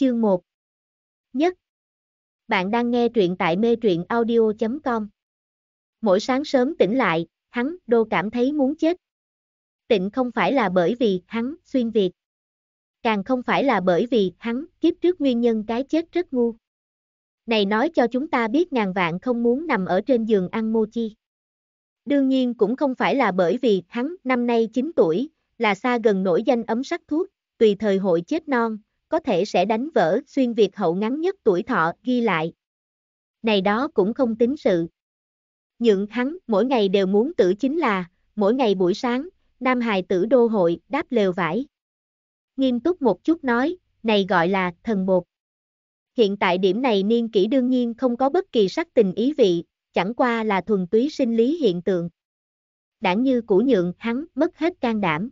Chương 1 Nhất Bạn đang nghe truyện tại mê truyện audio.com Mỗi sáng sớm tỉnh lại, hắn đô cảm thấy muốn chết. Tịnh không phải là bởi vì hắn xuyên Việt. Càng không phải là bởi vì hắn kiếp trước nguyên nhân cái chết rất ngu. Này nói cho chúng ta biết ngàn vạn không muốn nằm ở trên giường ăn mochi. Đương nhiên cũng không phải là bởi vì hắn năm nay 9 tuổi, là xa gần nổi danh ấm sắc thuốc, tùy thời hội chết non, có thể sẽ đánh vỡ xuyên Việt hậu ngắn nhất tuổi thọ ghi lại. Này đó cũng không tính sự. Nhượng hắn mỗi ngày đều muốn tử chính là, mỗi ngày buổi sáng, Nam Hài tử đô hội đáp lều vải. Nghiêm túc một chút nói, này gọi là thần bột. Hiện tại điểm này niên kỷ đương nhiên không có bất kỳ sắc tình ý vị, chẳng qua là thuần túy sinh lý hiện tượng. Đảng như cũ nhượng hắn mất hết can đảm.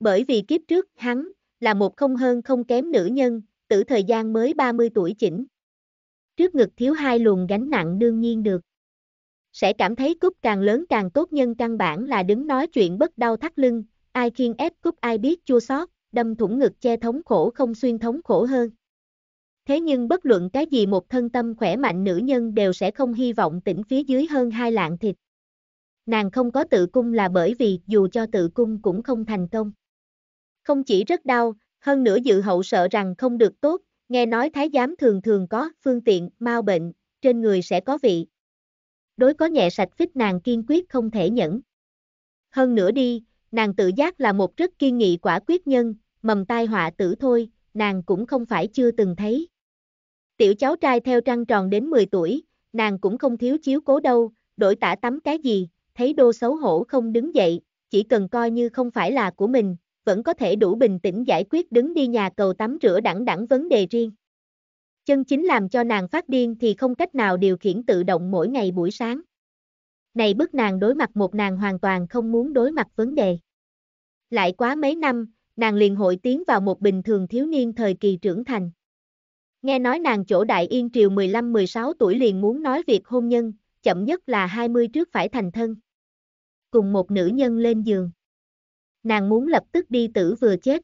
Bởi vì kiếp trước hắn là một không hơn không kém nữ nhân, tử thời gian mới 30 tuổi chỉnh. Trước ngực thiếu hai luồng gánh nặng đương nhiên được. Sẽ cảm thấy cúc càng lớn càng tốt nhân căn bản là đứng nói chuyện bất đau thắt lưng, ai khiên ép cúc ai biết chua sót, đâm thủng ngực che thống khổ không xuyên thống khổ hơn. Thế nhưng bất luận cái gì một thân tâm khỏe mạnh nữ nhân đều sẽ không hy vọng tỉnh phía dưới hơn hai lạng thịt. Nàng không có tự cung là bởi vì dù cho tự cung cũng không thành công. Không chỉ rất đau, hơn nữa dự hậu sợ rằng không được tốt, nghe nói thái giám thường thường có phương tiện, mau bệnh, trên người sẽ có vị. Đối có nhẹ sạch phích nàng kiên quyết không thể nhẫn. Hơn nữa đi, nàng tự giác là một rất kiên nghị quả quyết nhân, mầm tai họa tử thôi, nàng cũng không phải chưa từng thấy. Tiểu cháu trai theo trăng tròn đến 10 tuổi, nàng cũng không thiếu chiếu cố đâu, đổi tả tắm cái gì, thấy đô xấu hổ không đứng dậy, chỉ cần coi như không phải là của mình, vẫn có thể đủ bình tĩnh giải quyết đứng đi nhà cầu tắm rửa đẳng đẳng vấn đề riêng. Chân chính làm cho nàng phát điên thì không cách nào điều khiển tự động mỗi ngày buổi sáng. Này bức nàng đối mặt một nàng hoàn toàn không muốn đối mặt vấn đề. Lại quá mấy năm, nàng liền hội tiến vào một bình thường thiếu niên thời kỳ trưởng thành. Nghe nói nàng chỗ đại yên triều 15-16 tuổi liền muốn nói việc hôn nhân, chậm nhất là 20 trước phải thành thân. Cùng một nữ nhân lên giường nàng muốn lập tức đi tử vừa chết.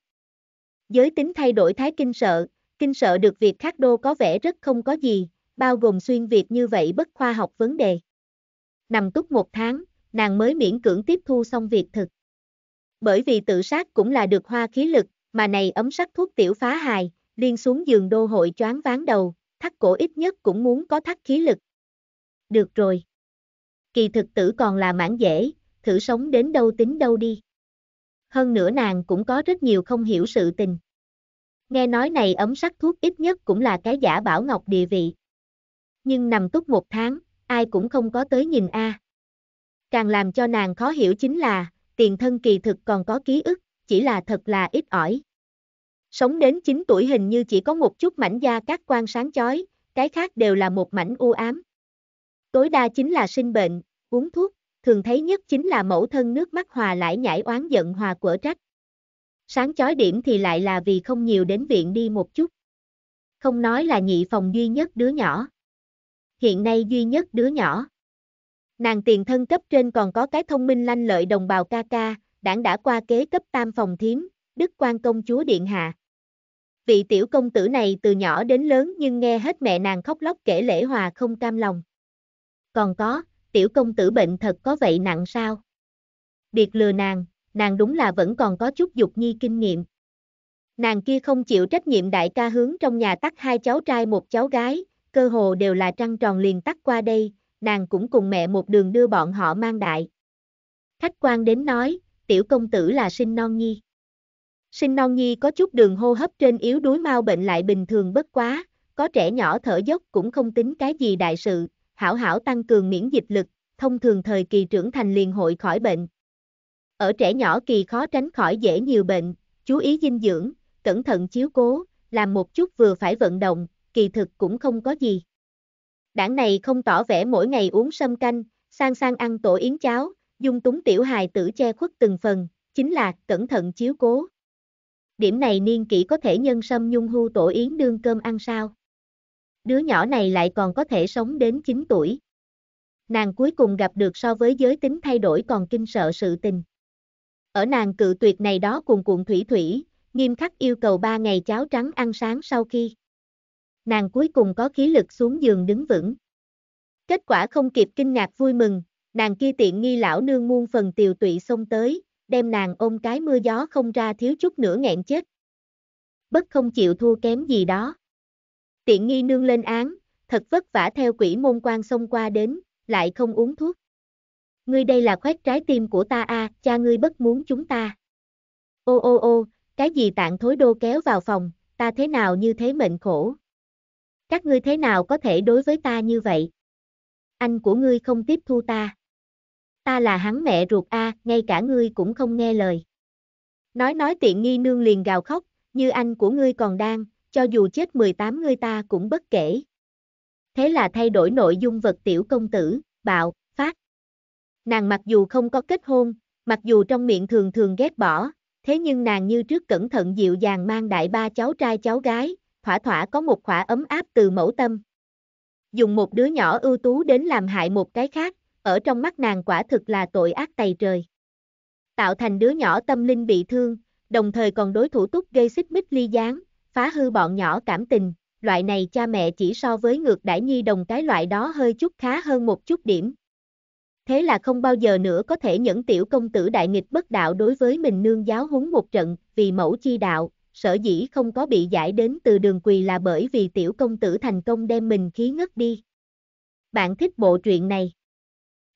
Giới tính thay đổi thái kinh sợ, kinh sợ được việc khác đô có vẻ rất không có gì, bao gồm xuyên việc như vậy bất khoa học vấn đề. Nằm túc một tháng, nàng mới miễn cưỡng tiếp thu xong việc thực. Bởi vì tự sát cũng là được hoa khí lực, mà này ấm sắc thuốc tiểu phá hài, liên xuống giường đô hội choáng ván đầu, thắt cổ ít nhất cũng muốn có thắt khí lực. Được rồi. Kỳ thực tử còn là mãn dễ, thử sống đến đâu tính đâu đi hơn nữa nàng cũng có rất nhiều không hiểu sự tình. Nghe nói này ấm sắc thuốc ít nhất cũng là cái giả bảo ngọc địa vị. Nhưng nằm túc một tháng, ai cũng không có tới nhìn a. À. Càng làm cho nàng khó hiểu chính là, tiền thân kỳ thực còn có ký ức, chỉ là thật là ít ỏi. Sống đến 9 tuổi hình như chỉ có một chút mảnh da các quan sáng chói, cái khác đều là một mảnh u ám. Tối đa chính là sinh bệnh, uống thuốc, thường thấy nhất chính là mẫu thân nước mắt hòa lại nhảy oán giận hòa quở trách. Sáng chói điểm thì lại là vì không nhiều đến viện đi một chút. Không nói là nhị phòng duy nhất đứa nhỏ. Hiện nay duy nhất đứa nhỏ. Nàng tiền thân cấp trên còn có cái thông minh lanh lợi đồng bào ca ca, đảng đã qua kế cấp tam phòng thiếm, đức quan công chúa điện hạ. Vị tiểu công tử này từ nhỏ đến lớn nhưng nghe hết mẹ nàng khóc lóc kể lễ hòa không cam lòng. Còn có, tiểu công tử bệnh thật có vậy nặng sao? Biệt lừa nàng, nàng đúng là vẫn còn có chút dục nhi kinh nghiệm. Nàng kia không chịu trách nhiệm đại ca hướng trong nhà tắt hai cháu trai một cháu gái, cơ hồ đều là trăng tròn liền tắt qua đây, nàng cũng cùng mẹ một đường đưa bọn họ mang đại. Khách quan đến nói, tiểu công tử là sinh non nhi. Sinh non nhi có chút đường hô hấp trên yếu đuối mau bệnh lại bình thường bất quá, có trẻ nhỏ thở dốc cũng không tính cái gì đại sự, hảo hảo tăng cường miễn dịch lực, thông thường thời kỳ trưởng thành liền hội khỏi bệnh. Ở trẻ nhỏ kỳ khó tránh khỏi dễ nhiều bệnh, chú ý dinh dưỡng, cẩn thận chiếu cố, làm một chút vừa phải vận động, kỳ thực cũng không có gì. Đảng này không tỏ vẻ mỗi ngày uống sâm canh, sang sang ăn tổ yến cháo, dung túng tiểu hài tử che khuất từng phần, chính là cẩn thận chiếu cố. Điểm này niên kỷ có thể nhân sâm nhung hưu tổ yến đương cơm ăn sao? Đứa nhỏ này lại còn có thể sống đến 9 tuổi. Nàng cuối cùng gặp được so với giới tính thay đổi còn kinh sợ sự tình. Ở nàng cự tuyệt này đó cùng cuộn thủy thủy, nghiêm khắc yêu cầu 3 ngày cháo trắng ăn sáng sau khi. Nàng cuối cùng có khí lực xuống giường đứng vững. Kết quả không kịp kinh ngạc vui mừng, nàng kia tiện nghi lão nương muôn phần tiều tụy xông tới, đem nàng ôm cái mưa gió không ra thiếu chút nữa nghẹn chết. Bất không chịu thua kém gì đó. Tiện nghi nương lên án, thật vất vả theo quỷ môn quan xông qua đến, lại không uống thuốc. Ngươi đây là khoét trái tim của ta a, à, cha ngươi bất muốn chúng ta. Ô ô ô, cái gì tạng thối đô kéo vào phòng, ta thế nào như thế mệnh khổ. Các ngươi thế nào có thể đối với ta như vậy? Anh của ngươi không tiếp thu ta. Ta là hắn mẹ ruột a, à, ngay cả ngươi cũng không nghe lời. Nói nói tiện nghi nương liền gào khóc, như anh của ngươi còn đang, cho dù chết 18 người ta cũng bất kể. Thế là thay đổi nội dung vật tiểu công tử, bạo, phát. Nàng mặc dù không có kết hôn, mặc dù trong miệng thường thường ghét bỏ, thế nhưng nàng như trước cẩn thận dịu dàng mang đại ba cháu trai cháu gái, thỏa thỏa có một khỏa ấm áp từ mẫu tâm. Dùng một đứa nhỏ ưu tú đến làm hại một cái khác, ở trong mắt nàng quả thực là tội ác tày trời. Tạo thành đứa nhỏ tâm linh bị thương, đồng thời còn đối thủ túc gây xích mích ly gián, phá hư bọn nhỏ cảm tình, loại này cha mẹ chỉ so với ngược đãi nhi đồng cái loại đó hơi chút khá hơn một chút điểm. Thế là không bao giờ nữa có thể nhẫn tiểu công tử đại nghịch bất đạo đối với mình nương giáo húng một trận, vì mẫu chi đạo, sở dĩ không có bị giải đến từ đường quỳ là bởi vì tiểu công tử thành công đem mình khí ngất đi. Bạn thích bộ truyện này?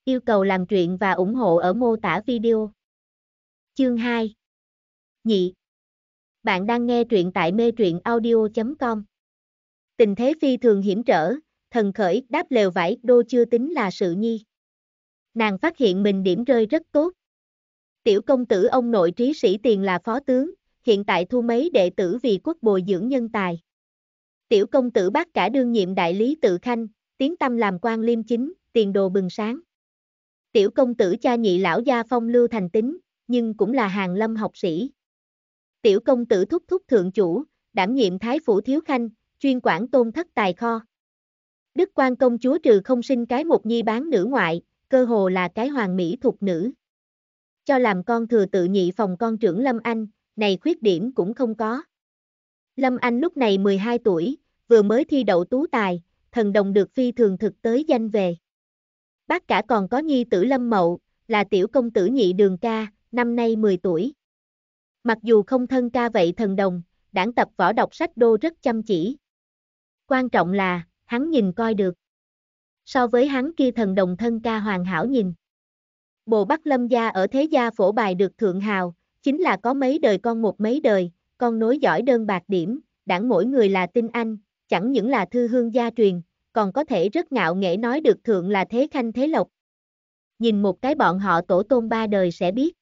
Yêu cầu làm truyện và ủng hộ ở mô tả video. Chương 2 Nhị bạn đang nghe truyện tại mê truyện audio.com. Tình thế phi thường hiểm trở, thần khởi đáp lều vải đô chưa tính là sự nhi. Nàng phát hiện mình điểm rơi rất tốt. Tiểu công tử ông nội trí sĩ tiền là phó tướng, hiện tại thu mấy đệ tử vì quốc bồi dưỡng nhân tài. Tiểu công tử bác cả đương nhiệm đại lý tự khanh, tiến tâm làm quan liêm chính, tiền đồ bừng sáng. Tiểu công tử cha nhị lão gia phong lưu thành tính, nhưng cũng là hàng lâm học sĩ tiểu công tử thúc thúc thượng chủ, đảm nhiệm thái phủ thiếu khanh, chuyên quản tôn thất tài kho. Đức quan công chúa trừ không sinh cái một nhi bán nữ ngoại, cơ hồ là cái hoàng mỹ thuộc nữ. Cho làm con thừa tự nhị phòng con trưởng Lâm Anh, này khuyết điểm cũng không có. Lâm Anh lúc này 12 tuổi, vừa mới thi đậu tú tài, thần đồng được phi thường thực tới danh về. Bác cả còn có nhi tử Lâm Mậu, là tiểu công tử nhị đường ca, năm nay 10 tuổi. Mặc dù không thân ca vậy thần đồng, đảng tập võ đọc sách đô rất chăm chỉ. Quan trọng là, hắn nhìn coi được. So với hắn kia thần đồng thân ca hoàn hảo nhìn. bộ Bắc Lâm gia ở thế gia phổ bài được thượng hào, chính là có mấy đời con một mấy đời, con nối giỏi đơn bạc điểm, đảng mỗi người là tinh anh, chẳng những là thư hương gia truyền, còn có thể rất ngạo nghễ nói được thượng là thế khanh thế lộc. Nhìn một cái bọn họ tổ tôn ba đời sẽ biết.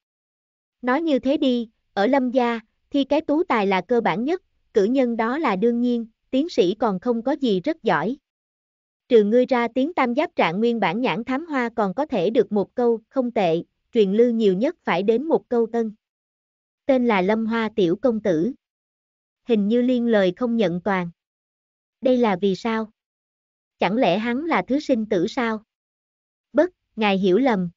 Nói như thế đi, ở Lâm gia, thi cái tú tài là cơ bản nhất, cử nhân đó là đương nhiên, tiến sĩ còn không có gì rất giỏi. Trừ ngươi ra tiếng tam giáp trạng nguyên bản nhãn thám hoa còn có thể được một câu, không tệ, truyền lưu nhiều nhất phải đến một câu tân. Tên là Lâm Hoa Tiểu Công Tử. Hình như liên lời không nhận toàn. Đây là vì sao? Chẳng lẽ hắn là thứ sinh tử sao? Bất, ngài hiểu lầm.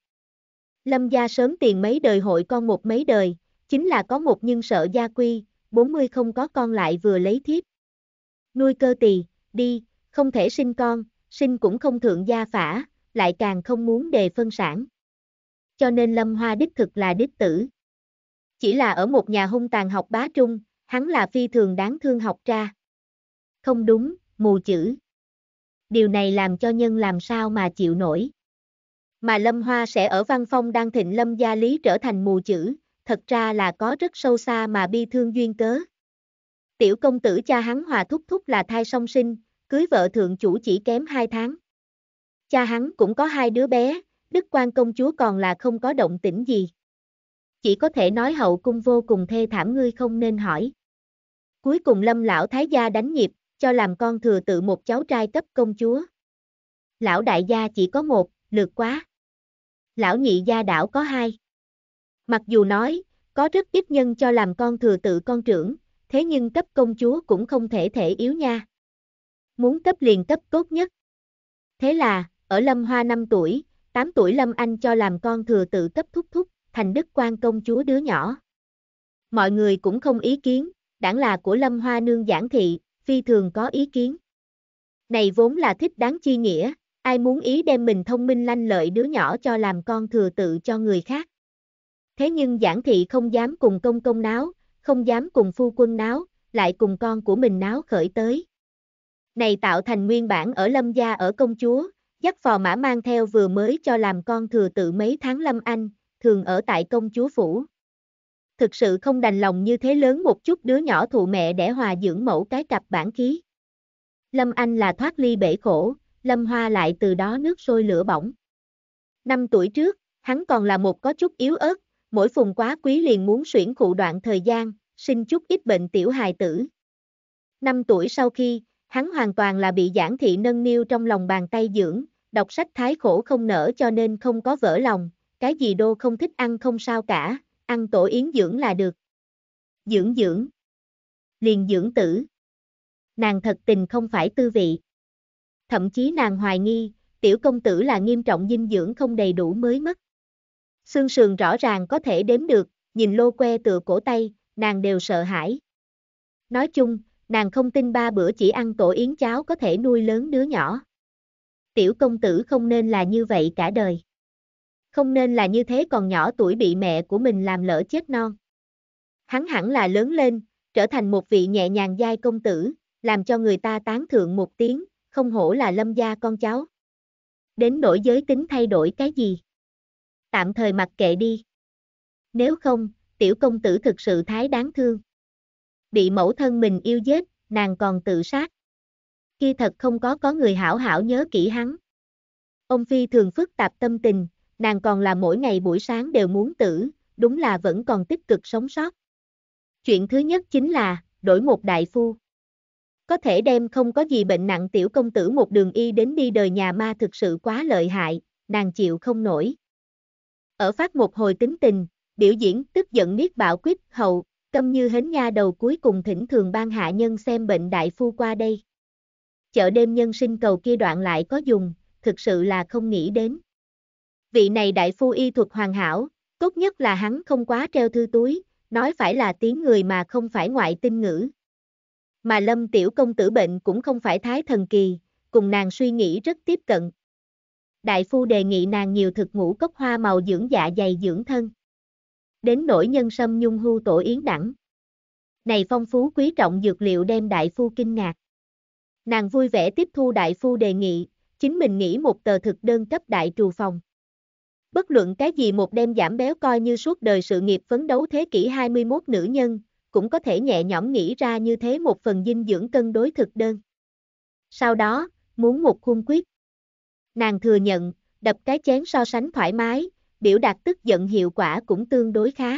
Lâm gia sớm tiền mấy đời hội con một mấy đời, Chính là có một nhưng sợ gia quy, 40 không có con lại vừa lấy thiếp. Nuôi cơ tỳ, đi, không thể sinh con, sinh cũng không thượng gia phả, lại càng không muốn đề phân sản. Cho nên Lâm Hoa đích thực là đích tử. Chỉ là ở một nhà hung tàn học bá trung, hắn là phi thường đáng thương học ra. Không đúng, mù chữ. Điều này làm cho nhân làm sao mà chịu nổi. Mà Lâm Hoa sẽ ở văn phong đang thịnh Lâm Gia Lý trở thành mù chữ, thật ra là có rất sâu xa mà bi thương duyên cớ. Tiểu công tử cha hắn hòa thúc thúc là thai song sinh, cưới vợ thượng chủ chỉ kém 2 tháng. Cha hắn cũng có hai đứa bé, đức quan công chúa còn là không có động tĩnh gì. Chỉ có thể nói hậu cung vô cùng thê thảm ngươi không nên hỏi. Cuối cùng lâm lão thái gia đánh nhịp, cho làm con thừa tự một cháu trai cấp công chúa. Lão đại gia chỉ có một, lượt quá. Lão nhị gia đảo có hai. Mặc dù nói, có rất ít nhân cho làm con thừa tự con trưởng, thế nhưng cấp công chúa cũng không thể thể yếu nha. Muốn cấp liền cấp tốt nhất. Thế là, ở Lâm Hoa 5 tuổi, 8 tuổi Lâm Anh cho làm con thừa tự cấp thúc thúc, thành đức quan công chúa đứa nhỏ. Mọi người cũng không ý kiến, đảng là của Lâm Hoa nương giảng thị, phi thường có ý kiến. Này vốn là thích đáng chi nghĩa, ai muốn ý đem mình thông minh lanh lợi đứa nhỏ cho làm con thừa tự cho người khác. Thế nhưng giảng thị không dám cùng công công náo, không dám cùng phu quân náo, lại cùng con của mình náo khởi tới. Này tạo thành nguyên bản ở lâm gia ở công chúa, dắt phò mã mang theo vừa mới cho làm con thừa tự mấy tháng lâm anh, thường ở tại công chúa phủ. Thực sự không đành lòng như thế lớn một chút đứa nhỏ thụ mẹ để hòa dưỡng mẫu cái cặp bản khí. Lâm Anh là thoát ly bể khổ, Lâm Hoa lại từ đó nước sôi lửa bỏng. Năm tuổi trước, hắn còn là một có chút yếu ớt, mỗi phùng quá quý liền muốn suyển cụ đoạn thời gian, sinh chút ít bệnh tiểu hài tử. Năm tuổi sau khi, hắn hoàn toàn là bị giảng thị nâng niu trong lòng bàn tay dưỡng, đọc sách thái khổ không nở cho nên không có vỡ lòng, cái gì đô không thích ăn không sao cả, ăn tổ yến dưỡng là được. Dưỡng dưỡng. Liền dưỡng tử. Nàng thật tình không phải tư vị. Thậm chí nàng hoài nghi, tiểu công tử là nghiêm trọng dinh dưỡng không đầy đủ mới mất. Xương sườn rõ ràng có thể đếm được, nhìn lô que tựa cổ tay, nàng đều sợ hãi. Nói chung, nàng không tin ba bữa chỉ ăn tổ yến cháo có thể nuôi lớn đứa nhỏ. Tiểu công tử không nên là như vậy cả đời. Không nên là như thế còn nhỏ tuổi bị mẹ của mình làm lỡ chết non. Hắn hẳn là lớn lên, trở thành một vị nhẹ nhàng giai công tử, làm cho người ta tán thượng một tiếng, không hổ là lâm gia con cháu. Đến đổi giới tính thay đổi cái gì? tạm thời mặc kệ đi. Nếu không, tiểu công tử thực sự thái đáng thương. Bị mẫu thân mình yêu giết, nàng còn tự sát. Khi thật không có có người hảo hảo nhớ kỹ hắn. Ông Phi thường phức tạp tâm tình, nàng còn là mỗi ngày buổi sáng đều muốn tử, đúng là vẫn còn tích cực sống sót. Chuyện thứ nhất chính là, đổi một đại phu. Có thể đem không có gì bệnh nặng tiểu công tử một đường y đến đi đời nhà ma thực sự quá lợi hại, nàng chịu không nổi. Ở phát một hồi tính tình, biểu diễn tức giận niết bảo quyết hậu, câm như hến nha đầu cuối cùng thỉnh thường ban hạ nhân xem bệnh đại phu qua đây. Chợ đêm nhân sinh cầu kia đoạn lại có dùng, thực sự là không nghĩ đến. Vị này đại phu y thuật hoàn hảo, tốt nhất là hắn không quá treo thư túi, nói phải là tiếng người mà không phải ngoại tinh ngữ. Mà lâm tiểu công tử bệnh cũng không phải thái thần kỳ, cùng nàng suy nghĩ rất tiếp cận đại phu đề nghị nàng nhiều thực ngũ cốc hoa màu dưỡng dạ dày dưỡng thân. Đến nỗi nhân sâm nhung hưu tổ yến đẳng. Này phong phú quý trọng dược liệu đem đại phu kinh ngạc. Nàng vui vẻ tiếp thu đại phu đề nghị, chính mình nghĩ một tờ thực đơn cấp đại trù phòng. Bất luận cái gì một đem giảm béo coi như suốt đời sự nghiệp phấn đấu thế kỷ 21 nữ nhân, cũng có thể nhẹ nhõm nghĩ ra như thế một phần dinh dưỡng cân đối thực đơn. Sau đó, muốn một khuôn quyết. Nàng thừa nhận, đập cái chén so sánh thoải mái, biểu đạt tức giận hiệu quả cũng tương đối khá.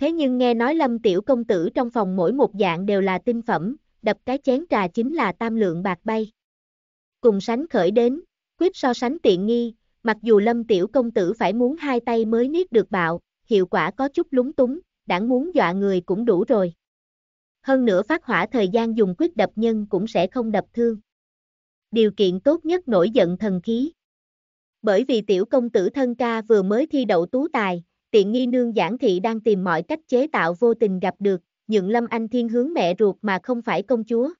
Thế nhưng nghe nói lâm tiểu công tử trong phòng mỗi một dạng đều là tinh phẩm, đập cái chén trà chính là tam lượng bạc bay. Cùng sánh khởi đến, quyết so sánh tiện nghi, mặc dù lâm tiểu công tử phải muốn hai tay mới niết được bạo, hiệu quả có chút lúng túng, đảng muốn dọa người cũng đủ rồi. Hơn nữa phát hỏa thời gian dùng quyết đập nhân cũng sẽ không đập thương điều kiện tốt nhất nổi giận thần khí. Bởi vì tiểu công tử thân ca vừa mới thi đậu tú tài, tiện nghi nương giảng thị đang tìm mọi cách chế tạo vô tình gặp được, nhượng Lâm Anh Thiên hướng mẹ ruột mà không phải công chúa.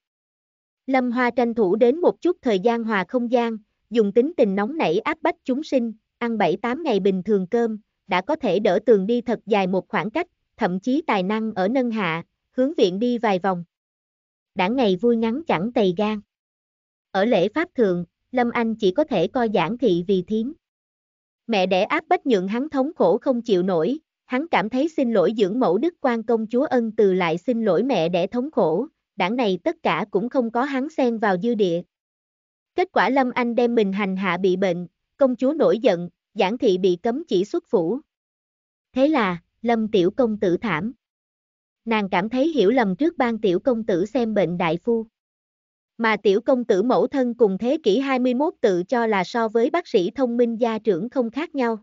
Lâm Hoa tranh thủ đến một chút thời gian hòa không gian, dùng tính tình nóng nảy áp bách chúng sinh, ăn 7-8 ngày bình thường cơm, đã có thể đỡ tường đi thật dài một khoảng cách, thậm chí tài năng ở nâng hạ, hướng viện đi vài vòng. Đã ngày vui ngắn chẳng tầy gan. Ở lễ pháp thường, Lâm Anh chỉ có thể coi giảng thị vì thiếm. Mẹ đẻ áp bách nhượng hắn thống khổ không chịu nổi, hắn cảm thấy xin lỗi dưỡng mẫu đức quan công chúa ân từ lại xin lỗi mẹ đẻ thống khổ, đảng này tất cả cũng không có hắn xen vào dư địa. Kết quả Lâm Anh đem mình hành hạ bị bệnh, công chúa nổi giận, giảng thị bị cấm chỉ xuất phủ. Thế là, Lâm tiểu công tử thảm. Nàng cảm thấy hiểu lầm trước ban tiểu công tử xem bệnh đại phu mà tiểu công tử mẫu thân cùng thế kỷ 21 tự cho là so với bác sĩ thông minh gia trưởng không khác nhau.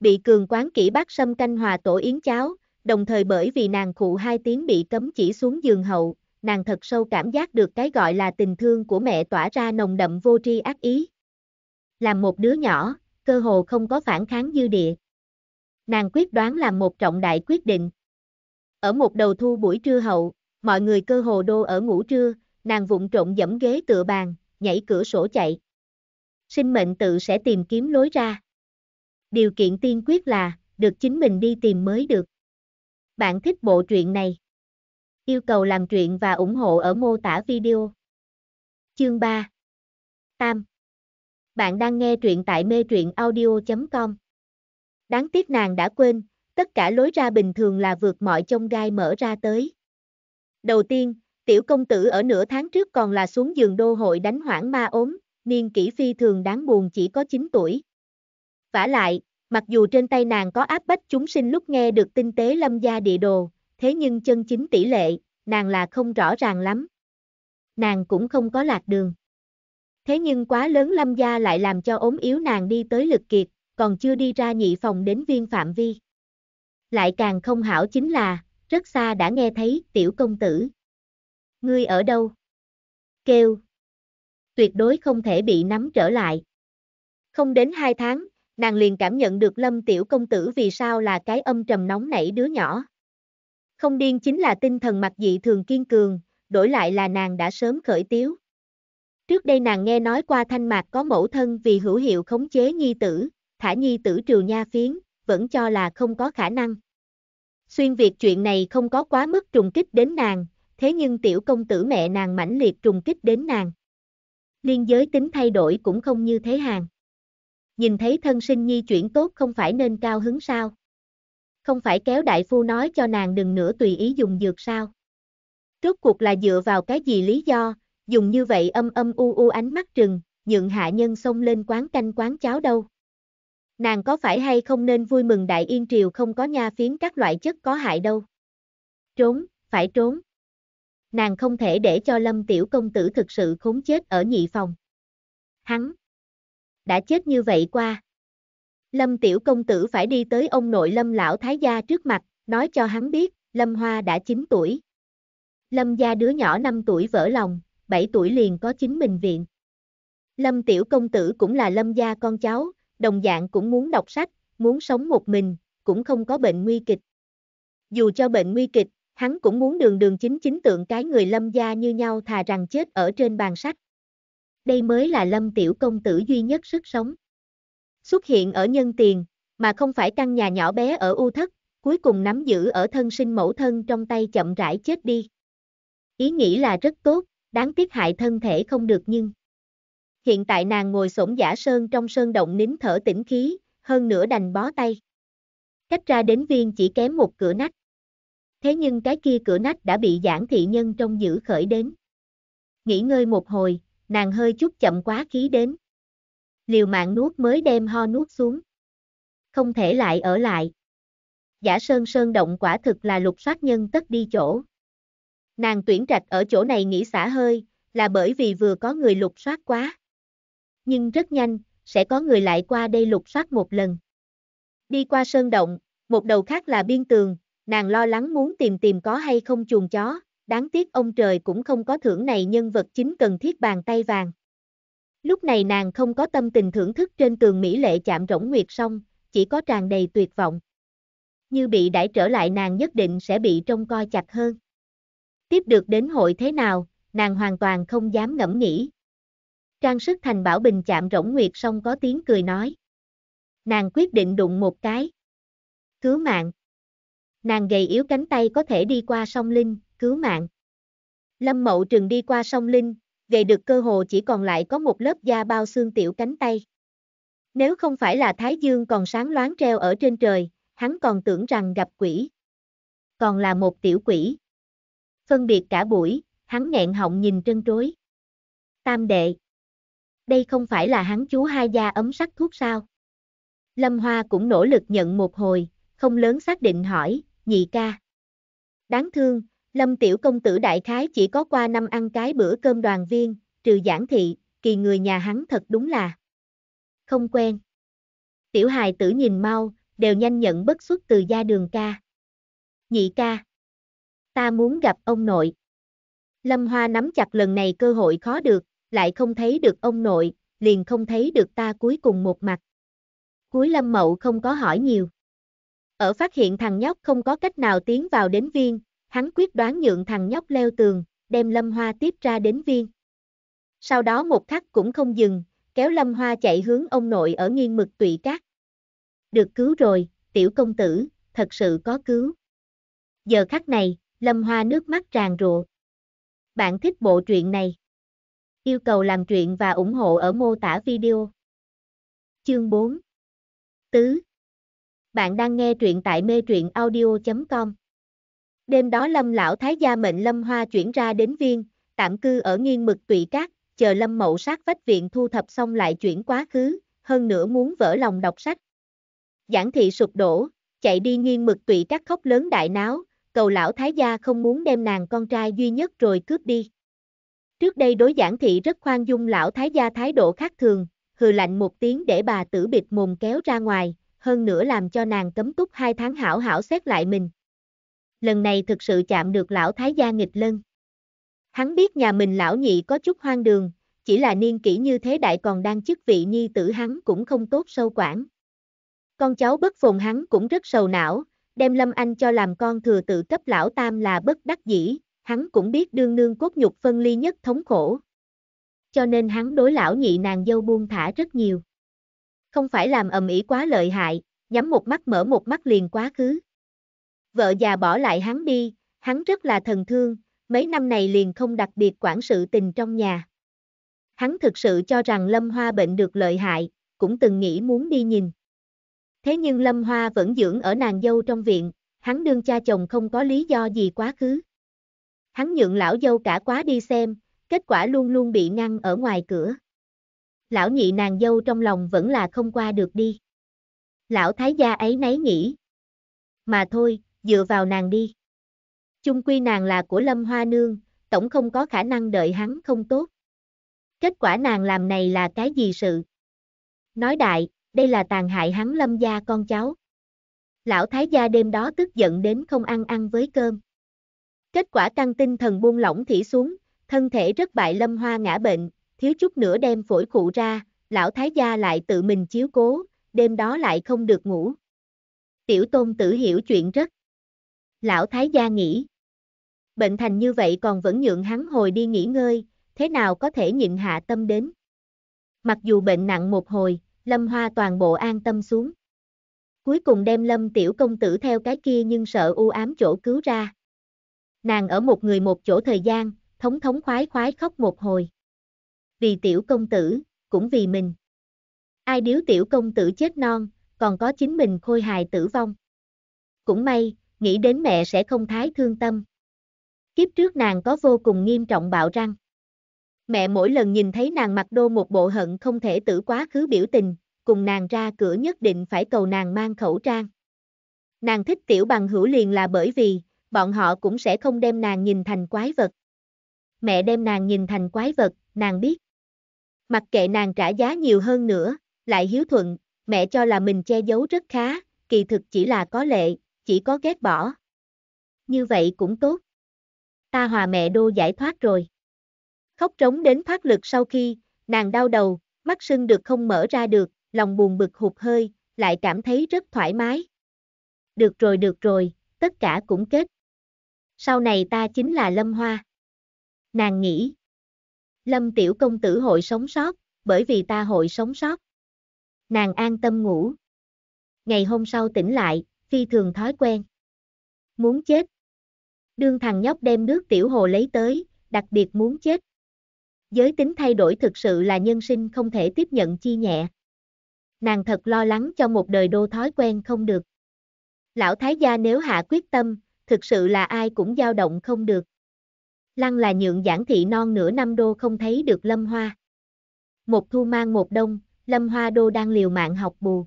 Bị cường quán kỹ bác sâm canh hòa tổ yến cháo, đồng thời bởi vì nàng cụ hai tiếng bị cấm chỉ xuống giường hậu, nàng thật sâu cảm giác được cái gọi là tình thương của mẹ tỏa ra nồng đậm vô tri ác ý. Làm một đứa nhỏ, cơ hồ không có phản kháng dư địa. Nàng quyết đoán làm một trọng đại quyết định. Ở một đầu thu buổi trưa hậu, mọi người cơ hồ đô ở ngủ trưa, nàng vụng trộn dẫm ghế tựa bàn, nhảy cửa sổ chạy. Sinh mệnh tự sẽ tìm kiếm lối ra. Điều kiện tiên quyết là, được chính mình đi tìm mới được. Bạn thích bộ truyện này? Yêu cầu làm truyện và ủng hộ ở mô tả video. Chương 3 Tam Bạn đang nghe truyện tại mê truyện audio.com Đáng tiếc nàng đã quên, tất cả lối ra bình thường là vượt mọi chông gai mở ra tới. Đầu tiên, Tiểu công tử ở nửa tháng trước còn là xuống giường đô hội đánh hoảng ma ốm, niên kỷ phi thường đáng buồn chỉ có 9 tuổi. Vả lại, mặc dù trên tay nàng có áp bách chúng sinh lúc nghe được tinh tế lâm gia địa đồ, thế nhưng chân chính tỷ lệ, nàng là không rõ ràng lắm. Nàng cũng không có lạc đường. Thế nhưng quá lớn lâm gia lại làm cho ốm yếu nàng đi tới lực kiệt, còn chưa đi ra nhị phòng đến viên phạm vi. Lại càng không hảo chính là, rất xa đã nghe thấy tiểu công tử. Ngươi ở đâu? Kêu. Tuyệt đối không thể bị nắm trở lại. Không đến hai tháng, nàng liền cảm nhận được lâm tiểu công tử vì sao là cái âm trầm nóng nảy đứa nhỏ. Không điên chính là tinh thần mặt dị thường kiên cường, đổi lại là nàng đã sớm khởi tiếu. Trước đây nàng nghe nói qua thanh mạc có mẫu thân vì hữu hiệu khống chế nhi tử, thả nhi tử trừ nha phiến, vẫn cho là không có khả năng. Xuyên việc chuyện này không có quá mức trùng kích đến nàng, thế nhưng tiểu công tử mẹ nàng mãnh liệt trùng kích đến nàng. Liên giới tính thay đổi cũng không như thế hàng. Nhìn thấy thân sinh nhi chuyển tốt không phải nên cao hứng sao? Không phải kéo đại phu nói cho nàng đừng nữa tùy ý dùng dược sao? Rốt cuộc là dựa vào cái gì lý do, dùng như vậy âm âm u u ánh mắt trừng, nhượng hạ nhân xông lên quán canh quán cháo đâu. Nàng có phải hay không nên vui mừng đại yên triều không có nha phiến các loại chất có hại đâu. Trốn, phải trốn nàng không thể để cho lâm tiểu công tử thực sự khốn chết ở nhị phòng. Hắn đã chết như vậy qua. Lâm tiểu công tử phải đi tới ông nội lâm lão thái gia trước mặt, nói cho hắn biết, lâm hoa đã 9 tuổi. Lâm gia đứa nhỏ 5 tuổi vỡ lòng, 7 tuổi liền có chính mình viện. Lâm tiểu công tử cũng là lâm gia con cháu, đồng dạng cũng muốn đọc sách, muốn sống một mình, cũng không có bệnh nguy kịch. Dù cho bệnh nguy kịch, hắn cũng muốn đường đường chính chính tượng cái người lâm gia như nhau thà rằng chết ở trên bàn sách. Đây mới là lâm tiểu công tử duy nhất sức sống. Xuất hiện ở nhân tiền, mà không phải căn nhà nhỏ bé ở u thất, cuối cùng nắm giữ ở thân sinh mẫu thân trong tay chậm rãi chết đi. Ý nghĩ là rất tốt, đáng tiếc hại thân thể không được nhưng. Hiện tại nàng ngồi sổn giả sơn trong sơn động nín thở tĩnh khí, hơn nữa đành bó tay. Cách ra đến viên chỉ kém một cửa nách thế nhưng cái kia cửa nách đã bị giảng thị nhân trong giữ khởi đến. Nghỉ ngơi một hồi, nàng hơi chút chậm quá khí đến. Liều mạng nuốt mới đem ho nuốt xuống. Không thể lại ở lại. Giả sơn sơn động quả thực là lục soát nhân tất đi chỗ. Nàng tuyển trạch ở chỗ này nghỉ xả hơi, là bởi vì vừa có người lục soát quá. Nhưng rất nhanh, sẽ có người lại qua đây lục soát một lần. Đi qua sơn động, một đầu khác là biên tường, nàng lo lắng muốn tìm tìm có hay không chuồng chó, đáng tiếc ông trời cũng không có thưởng này nhân vật chính cần thiết bàn tay vàng. Lúc này nàng không có tâm tình thưởng thức trên tường Mỹ lệ chạm rỗng nguyệt song, chỉ có tràn đầy tuyệt vọng. Như bị đãi trở lại nàng nhất định sẽ bị trông coi chặt hơn. Tiếp được đến hội thế nào, nàng hoàn toàn không dám ngẫm nghĩ. Trang sức thành bảo bình chạm rỗng nguyệt song có tiếng cười nói. Nàng quyết định đụng một cái. Cứu mạng nàng gầy yếu cánh tay có thể đi qua sông Linh, cứu mạng. Lâm Mậu Trừng đi qua sông Linh, gầy được cơ hồ chỉ còn lại có một lớp da bao xương tiểu cánh tay. Nếu không phải là Thái Dương còn sáng loáng treo ở trên trời, hắn còn tưởng rằng gặp quỷ. Còn là một tiểu quỷ. Phân biệt cả buổi, hắn nghẹn họng nhìn trân trối. Tam đệ. Đây không phải là hắn chú hai da ấm sắc thuốc sao? Lâm Hoa cũng nỗ lực nhận một hồi, không lớn xác định hỏi, nhị ca. Đáng thương, Lâm Tiểu Công Tử Đại Khái chỉ có qua năm ăn cái bữa cơm đoàn viên, trừ giảng thị, kỳ người nhà hắn thật đúng là không quen. Tiểu hài tử nhìn mau, đều nhanh nhận bất xuất từ gia đường ca. Nhị ca. Ta muốn gặp ông nội. Lâm Hoa nắm chặt lần này cơ hội khó được, lại không thấy được ông nội, liền không thấy được ta cuối cùng một mặt. Cuối Lâm Mậu không có hỏi nhiều. Ở phát hiện thằng nhóc không có cách nào tiến vào đến viên, hắn quyết đoán nhượng thằng nhóc leo tường, đem Lâm Hoa tiếp ra đến viên. Sau đó một khắc cũng không dừng, kéo Lâm Hoa chạy hướng ông nội ở nghiêng mực tụy cát. Được cứu rồi, tiểu công tử, thật sự có cứu. Giờ khắc này, Lâm Hoa nước mắt tràn rụa Bạn thích bộ truyện này? Yêu cầu làm truyện và ủng hộ ở mô tả video. Chương 4 Tứ bạn đang nghe truyện tại mê truyện audio.com. Đêm đó Lâm lão thái gia mệnh Lâm Hoa chuyển ra đến viên, tạm cư ở nghiên mực tụy cát, chờ Lâm Mậu sát vách viện thu thập xong lại chuyển quá khứ, hơn nữa muốn vỡ lòng đọc sách. Giảng thị sụp đổ, chạy đi nghiên mực tụy cát khóc lớn đại náo, cầu lão thái gia không muốn đem nàng con trai duy nhất rồi cướp đi. Trước đây đối giảng thị rất khoan dung lão thái gia thái độ khác thường, hừ lạnh một tiếng để bà tử bịt mồm kéo ra ngoài, hơn nữa làm cho nàng cấm túc hai tháng hảo hảo xét lại mình. Lần này thực sự chạm được lão thái gia nghịch lân. Hắn biết nhà mình lão nhị có chút hoang đường, chỉ là niên kỷ như thế đại còn đang chức vị nhi tử hắn cũng không tốt sâu quản. Con cháu bất phồn hắn cũng rất sầu não, đem Lâm Anh cho làm con thừa tự cấp lão tam là bất đắc dĩ, hắn cũng biết đương nương cốt nhục phân ly nhất thống khổ. Cho nên hắn đối lão nhị nàng dâu buông thả rất nhiều không phải làm ầm ĩ quá lợi hại, nhắm một mắt mở một mắt liền quá khứ. Vợ già bỏ lại hắn đi, hắn rất là thần thương, mấy năm này liền không đặc biệt quản sự tình trong nhà. Hắn thực sự cho rằng Lâm Hoa bệnh được lợi hại, cũng từng nghĩ muốn đi nhìn. Thế nhưng Lâm Hoa vẫn dưỡng ở nàng dâu trong viện, hắn đương cha chồng không có lý do gì quá khứ. Hắn nhượng lão dâu cả quá đi xem, kết quả luôn luôn bị ngăn ở ngoài cửa lão nhị nàng dâu trong lòng vẫn là không qua được đi. Lão thái gia ấy nấy nghĩ. Mà thôi, dựa vào nàng đi. Chung quy nàng là của Lâm Hoa Nương, tổng không có khả năng đợi hắn không tốt. Kết quả nàng làm này là cái gì sự? Nói đại, đây là tàn hại hắn Lâm gia con cháu. Lão thái gia đêm đó tức giận đến không ăn ăn với cơm. Kết quả căng tinh thần buông lỏng thỉ xuống, thân thể rất bại Lâm Hoa ngã bệnh, thiếu chút nữa đem phổi cụ ra, lão thái gia lại tự mình chiếu cố, đêm đó lại không được ngủ. Tiểu tôn tử hiểu chuyện rất. Lão thái gia nghĩ. Bệnh thành như vậy còn vẫn nhượng hắn hồi đi nghỉ ngơi, thế nào có thể nhịn hạ tâm đến. Mặc dù bệnh nặng một hồi, Lâm Hoa toàn bộ an tâm xuống. Cuối cùng đem Lâm tiểu công tử theo cái kia nhưng sợ u ám chỗ cứu ra. Nàng ở một người một chỗ thời gian, thống thống khoái khoái khóc một hồi vì tiểu công tử, cũng vì mình. Ai điếu tiểu công tử chết non, còn có chính mình khôi hài tử vong. Cũng may, nghĩ đến mẹ sẽ không thái thương tâm. Kiếp trước nàng có vô cùng nghiêm trọng bạo răng. Mẹ mỗi lần nhìn thấy nàng mặc đô một bộ hận không thể tử quá khứ biểu tình, cùng nàng ra cửa nhất định phải cầu nàng mang khẩu trang. Nàng thích tiểu bằng hữu liền là bởi vì, bọn họ cũng sẽ không đem nàng nhìn thành quái vật. Mẹ đem nàng nhìn thành quái vật, nàng biết. Mặc kệ nàng trả giá nhiều hơn nữa, lại hiếu thuận, mẹ cho là mình che giấu rất khá, kỳ thực chỉ là có lệ, chỉ có ghét bỏ. Như vậy cũng tốt. Ta hòa mẹ đô giải thoát rồi. Khóc trống đến thoát lực sau khi, nàng đau đầu, mắt sưng được không mở ra được, lòng buồn bực hụt hơi, lại cảm thấy rất thoải mái. Được rồi được rồi, tất cả cũng kết. Sau này ta chính là Lâm Hoa. Nàng nghĩ. Lâm tiểu công tử hội sống sót, bởi vì ta hội sống sót. Nàng an tâm ngủ. Ngày hôm sau tỉnh lại, phi thường thói quen. Muốn chết. Đương thằng nhóc đem nước tiểu hồ lấy tới, đặc biệt muốn chết. Giới tính thay đổi thực sự là nhân sinh không thể tiếp nhận chi nhẹ. Nàng thật lo lắng cho một đời đô thói quen không được. Lão Thái gia nếu hạ quyết tâm, thực sự là ai cũng dao động không được. Lăng là nhượng giảng thị non nửa năm đô không thấy được lâm hoa. Một thu mang một đông, lâm hoa đô đang liều mạng học bù.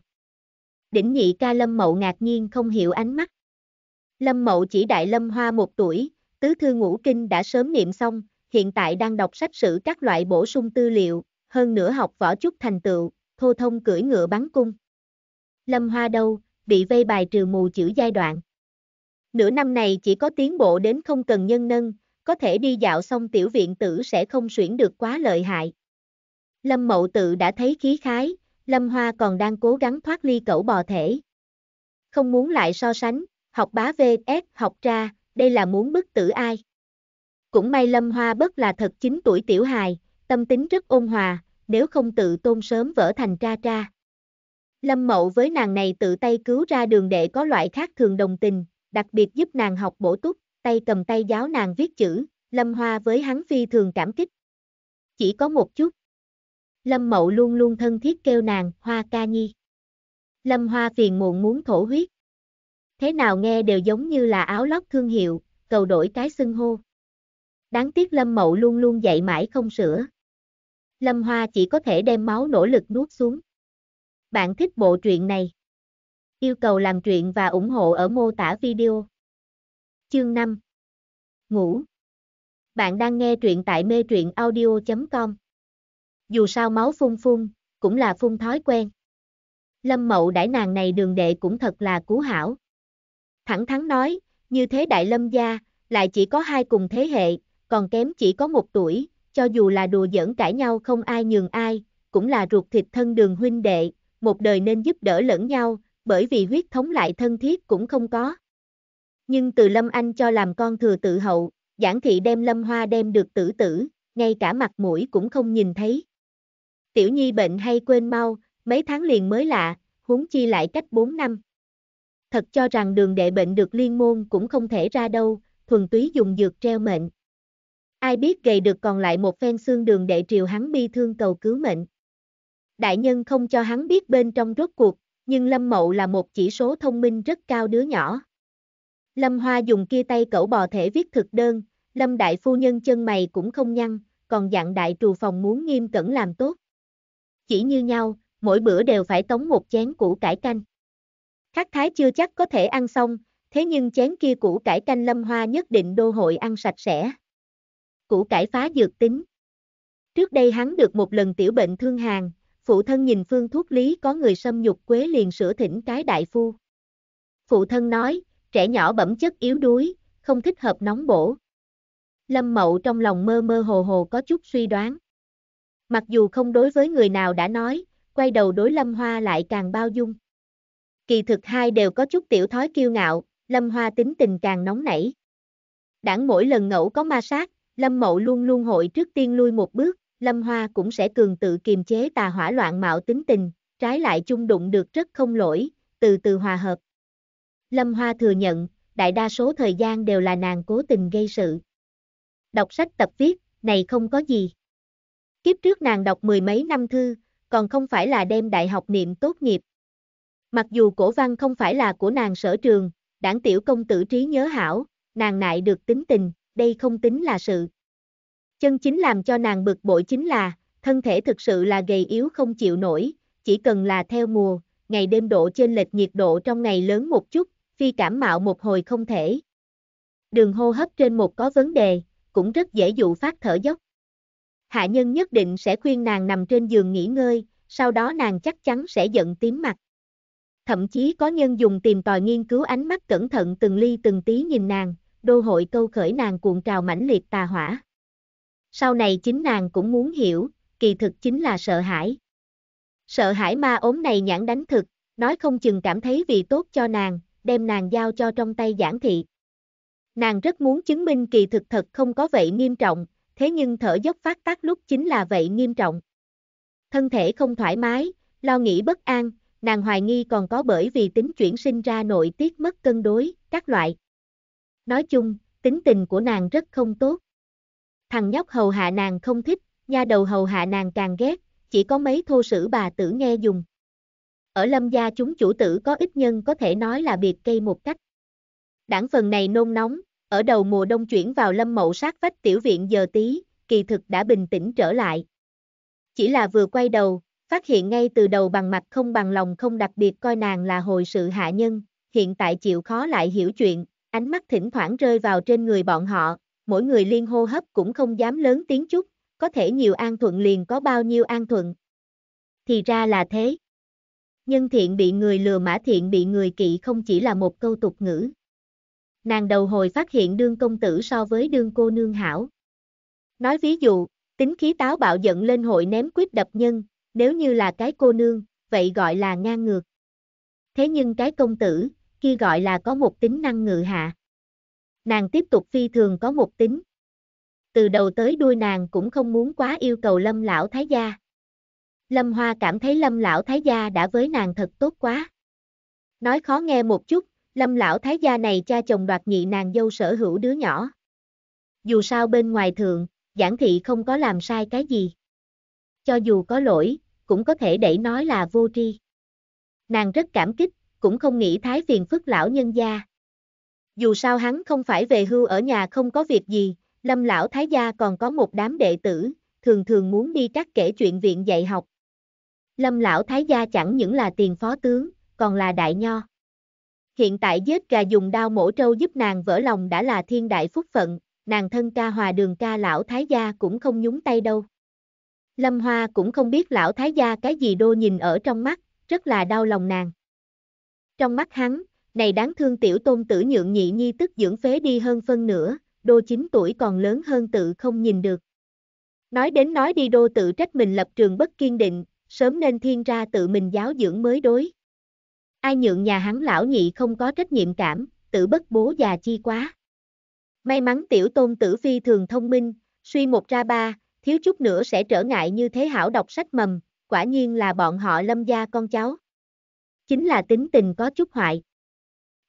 Đỉnh nhị ca lâm mậu ngạc nhiên không hiểu ánh mắt. Lâm mậu chỉ đại lâm hoa một tuổi, tứ thư ngũ kinh đã sớm niệm xong, hiện tại đang đọc sách sử các loại bổ sung tư liệu, hơn nữa học võ chút thành tựu, thô thông cưỡi ngựa bắn cung. Lâm hoa đâu, bị vây bài trừ mù chữ giai đoạn. Nửa năm này chỉ có tiến bộ đến không cần nhân nâng, có thể đi dạo xong tiểu viện tử sẽ không suyễn được quá lợi hại. Lâm Mậu tự đã thấy khí khái, Lâm Hoa còn đang cố gắng thoát ly cẩu bò thể. Không muốn lại so sánh, học bá VS học ra, đây là muốn bức tử ai. Cũng may Lâm Hoa bất là thật 9 tuổi tiểu hài, tâm tính rất ôn hòa, nếu không tự tôn sớm vỡ thành tra tra. Lâm Mậu với nàng này tự tay cứu ra đường đệ có loại khác thường đồng tình, đặc biệt giúp nàng học bổ túc tay cầm tay giáo nàng viết chữ, Lâm Hoa với hắn phi thường cảm kích. Chỉ có một chút. Lâm Mậu luôn luôn thân thiết kêu nàng, Hoa ca nhi. Lâm Hoa phiền muộn muốn thổ huyết. Thế nào nghe đều giống như là áo lót thương hiệu, cầu đổi cái xưng hô. Đáng tiếc Lâm Mậu luôn luôn dậy mãi không sửa. Lâm Hoa chỉ có thể đem máu nỗ lực nuốt xuống. Bạn thích bộ truyện này? Yêu cầu làm truyện và ủng hộ ở mô tả video. Chương 5 Ngủ Bạn đang nghe truyện tại mê truyện audio.com Dù sao máu phun phun, cũng là phun thói quen. Lâm mậu đại nàng này đường đệ cũng thật là cú hảo. Thẳng thắn nói, như thế đại lâm gia, lại chỉ có hai cùng thế hệ, còn kém chỉ có một tuổi, cho dù là đùa giỡn cãi nhau không ai nhường ai, cũng là ruột thịt thân đường huynh đệ, một đời nên giúp đỡ lẫn nhau, bởi vì huyết thống lại thân thiết cũng không có. Nhưng từ Lâm Anh cho làm con thừa tự hậu, giảng thị đem Lâm Hoa đem được tử tử, ngay cả mặt mũi cũng không nhìn thấy. Tiểu Nhi bệnh hay quên mau, mấy tháng liền mới lạ, huống chi lại cách 4 năm. Thật cho rằng đường đệ bệnh được liên môn cũng không thể ra đâu, thuần túy dùng dược treo mệnh. Ai biết gầy được còn lại một phen xương đường đệ triều hắn bi thương cầu cứu mệnh. Đại nhân không cho hắn biết bên trong rốt cuộc, nhưng Lâm Mậu là một chỉ số thông minh rất cao đứa nhỏ, Lâm Hoa dùng kia tay cẩu bò thể viết thực đơn, Lâm đại phu nhân chân mày cũng không nhăn, còn dặn đại trù phòng muốn nghiêm cẩn làm tốt. Chỉ như nhau, mỗi bữa đều phải tống một chén củ cải canh. Khắc thái chưa chắc có thể ăn xong, thế nhưng chén kia củ cải canh Lâm Hoa nhất định đô hội ăn sạch sẽ. Củ cải phá dược tính. Trước đây hắn được một lần tiểu bệnh thương hàn, phụ thân nhìn phương thuốc lý có người xâm nhục quế liền sửa thỉnh cái đại phu. Phụ thân nói, trẻ nhỏ bẩm chất yếu đuối, không thích hợp nóng bổ. Lâm Mậu trong lòng mơ mơ hồ hồ có chút suy đoán. Mặc dù không đối với người nào đã nói, quay đầu đối Lâm Hoa lại càng bao dung. Kỳ thực hai đều có chút tiểu thói kiêu ngạo, Lâm Hoa tính tình càng nóng nảy. Đảng mỗi lần ngẫu có ma sát, Lâm Mậu luôn luôn hội trước tiên lui một bước, Lâm Hoa cũng sẽ cường tự kiềm chế tà hỏa loạn mạo tính tình, trái lại chung đụng được rất không lỗi, từ từ hòa hợp. Lâm Hoa thừa nhận, đại đa số thời gian đều là nàng cố tình gây sự. Đọc sách tập viết, này không có gì. Kiếp trước nàng đọc mười mấy năm thư, còn không phải là đem đại học niệm tốt nghiệp. Mặc dù cổ văn không phải là của nàng sở trường, đảng tiểu công tử trí nhớ hảo, nàng nại được tính tình, đây không tính là sự. Chân chính làm cho nàng bực bội chính là, thân thể thực sự là gầy yếu không chịu nổi, chỉ cần là theo mùa, ngày đêm độ trên lệch nhiệt độ trong ngày lớn một chút, phi cảm mạo một hồi không thể. Đường hô hấp trên một có vấn đề, cũng rất dễ dụ phát thở dốc. Hạ nhân nhất định sẽ khuyên nàng nằm trên giường nghỉ ngơi, sau đó nàng chắc chắn sẽ giận tím mặt. Thậm chí có nhân dùng tìm tòi nghiên cứu ánh mắt cẩn thận từng ly từng tí nhìn nàng, đô hội câu khởi nàng cuộn trào mãnh liệt tà hỏa. Sau này chính nàng cũng muốn hiểu, kỳ thực chính là sợ hãi. Sợ hãi ma ốm này nhãn đánh thực, nói không chừng cảm thấy vì tốt cho nàng, đem nàng giao cho trong tay giảng thị. Nàng rất muốn chứng minh kỳ thực thật không có vậy nghiêm trọng, thế nhưng thở dốc phát tác lúc chính là vậy nghiêm trọng. Thân thể không thoải mái, lo nghĩ bất an, nàng hoài nghi còn có bởi vì tính chuyển sinh ra nội tiết mất cân đối, các loại. Nói chung, tính tình của nàng rất không tốt. Thằng nhóc hầu hạ nàng không thích, nha đầu hầu hạ nàng càng ghét, chỉ có mấy thô sử bà tử nghe dùng ở lâm gia chúng chủ tử có ít nhân có thể nói là biệt cây một cách. Đảng phần này nôn nóng, ở đầu mùa đông chuyển vào lâm mậu sát vách tiểu viện giờ tí, kỳ thực đã bình tĩnh trở lại. Chỉ là vừa quay đầu, phát hiện ngay từ đầu bằng mặt không bằng lòng không đặc biệt coi nàng là hồi sự hạ nhân, hiện tại chịu khó lại hiểu chuyện, ánh mắt thỉnh thoảng rơi vào trên người bọn họ, mỗi người liên hô hấp cũng không dám lớn tiếng chút, có thể nhiều an thuận liền có bao nhiêu an thuận. Thì ra là thế. Nhân thiện bị người lừa mã thiện bị người kỵ không chỉ là một câu tục ngữ. Nàng đầu hồi phát hiện đương công tử so với đương cô nương hảo. Nói ví dụ, tính khí táo bạo giận lên hội ném quyết đập nhân, nếu như là cái cô nương, vậy gọi là ngang ngược. Thế nhưng cái công tử, kia gọi là có một tính năng ngự hạ. Nàng tiếp tục phi thường có một tính. Từ đầu tới đuôi nàng cũng không muốn quá yêu cầu lâm lão thái gia. Lâm Hoa cảm thấy Lâm lão thái gia đã với nàng thật tốt quá. Nói khó nghe một chút, Lâm lão thái gia này cha chồng đoạt nhị nàng dâu sở hữu đứa nhỏ. Dù sao bên ngoài thường, giảng thị không có làm sai cái gì. Cho dù có lỗi, cũng có thể đẩy nói là vô tri. Nàng rất cảm kích, cũng không nghĩ thái phiền phức lão nhân gia. Dù sao hắn không phải về hưu ở nhà không có việc gì, Lâm lão thái gia còn có một đám đệ tử, thường thường muốn đi các kể chuyện viện dạy học, Lâm lão thái gia chẳng những là tiền phó tướng, còn là đại nho. Hiện tại giết gà dùng đao mổ trâu giúp nàng vỡ lòng đã là thiên đại phúc phận, nàng thân ca hòa đường ca lão thái gia cũng không nhúng tay đâu. Lâm Hoa cũng không biết lão thái gia cái gì đô nhìn ở trong mắt, rất là đau lòng nàng. Trong mắt hắn, này đáng thương tiểu tôn tử nhượng nhị nhi tức dưỡng phế đi hơn phân nửa, đô 9 tuổi còn lớn hơn tự không nhìn được. Nói đến nói đi đô tự trách mình lập trường bất kiên định, sớm nên thiên ra tự mình giáo dưỡng mới đối. Ai nhượng nhà hắn lão nhị không có trách nhiệm cảm, tự bất bố già chi quá. May mắn tiểu tôn tử phi thường thông minh, suy một ra ba, thiếu chút nữa sẽ trở ngại như thế hảo đọc sách mầm, quả nhiên là bọn họ lâm gia con cháu. Chính là tính tình có chút hoại.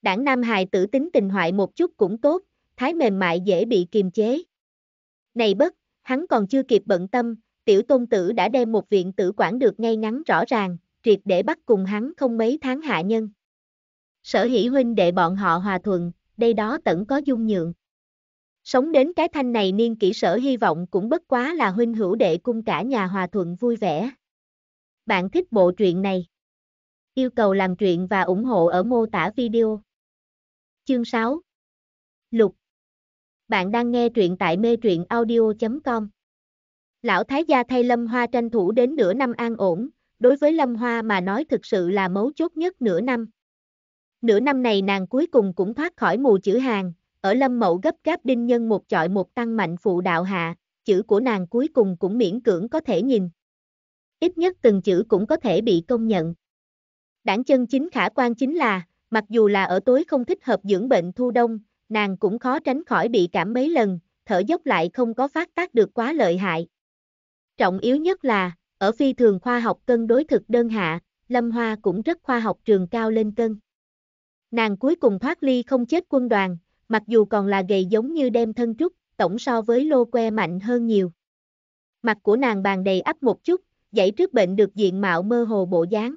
Đảng Nam Hài tử tính tình hoại một chút cũng tốt, thái mềm mại dễ bị kiềm chế. Này bất, hắn còn chưa kịp bận tâm, tiểu tôn tử đã đem một viện tử quản được ngay ngắn rõ ràng, triệt để bắt cùng hắn không mấy tháng hạ nhân. Sở hỷ huynh đệ bọn họ hòa thuận, đây đó tận có dung nhượng. Sống đến cái thanh này niên kỹ sở hy vọng cũng bất quá là huynh hữu đệ cung cả nhà hòa thuận vui vẻ. Bạn thích bộ truyện này? Yêu cầu làm truyện và ủng hộ ở mô tả video. Chương 6 Lục Bạn đang nghe truyện tại mê truyện audio.com Lão Thái gia thay Lâm Hoa tranh thủ đến nửa năm an ổn, đối với Lâm Hoa mà nói thực sự là mấu chốt nhất nửa năm. Nửa năm này nàng cuối cùng cũng thoát khỏi mù chữ hàng, ở Lâm Mậu gấp gáp đinh nhân một chọi một tăng mạnh phụ đạo hạ, chữ của nàng cuối cùng cũng miễn cưỡng có thể nhìn. Ít nhất từng chữ cũng có thể bị công nhận. Đảng chân chính khả quan chính là, mặc dù là ở tối không thích hợp dưỡng bệnh thu đông, nàng cũng khó tránh khỏi bị cảm mấy lần, thở dốc lại không có phát tác được quá lợi hại. Trọng yếu nhất là, ở phi thường khoa học cân đối thực đơn hạ, Lâm Hoa cũng rất khoa học trường cao lên cân. Nàng cuối cùng thoát ly không chết quân đoàn, mặc dù còn là gầy giống như đem thân trúc, tổng so với lô que mạnh hơn nhiều. Mặt của nàng bàn đầy ấp một chút, dãy trước bệnh được diện mạo mơ hồ bộ dáng.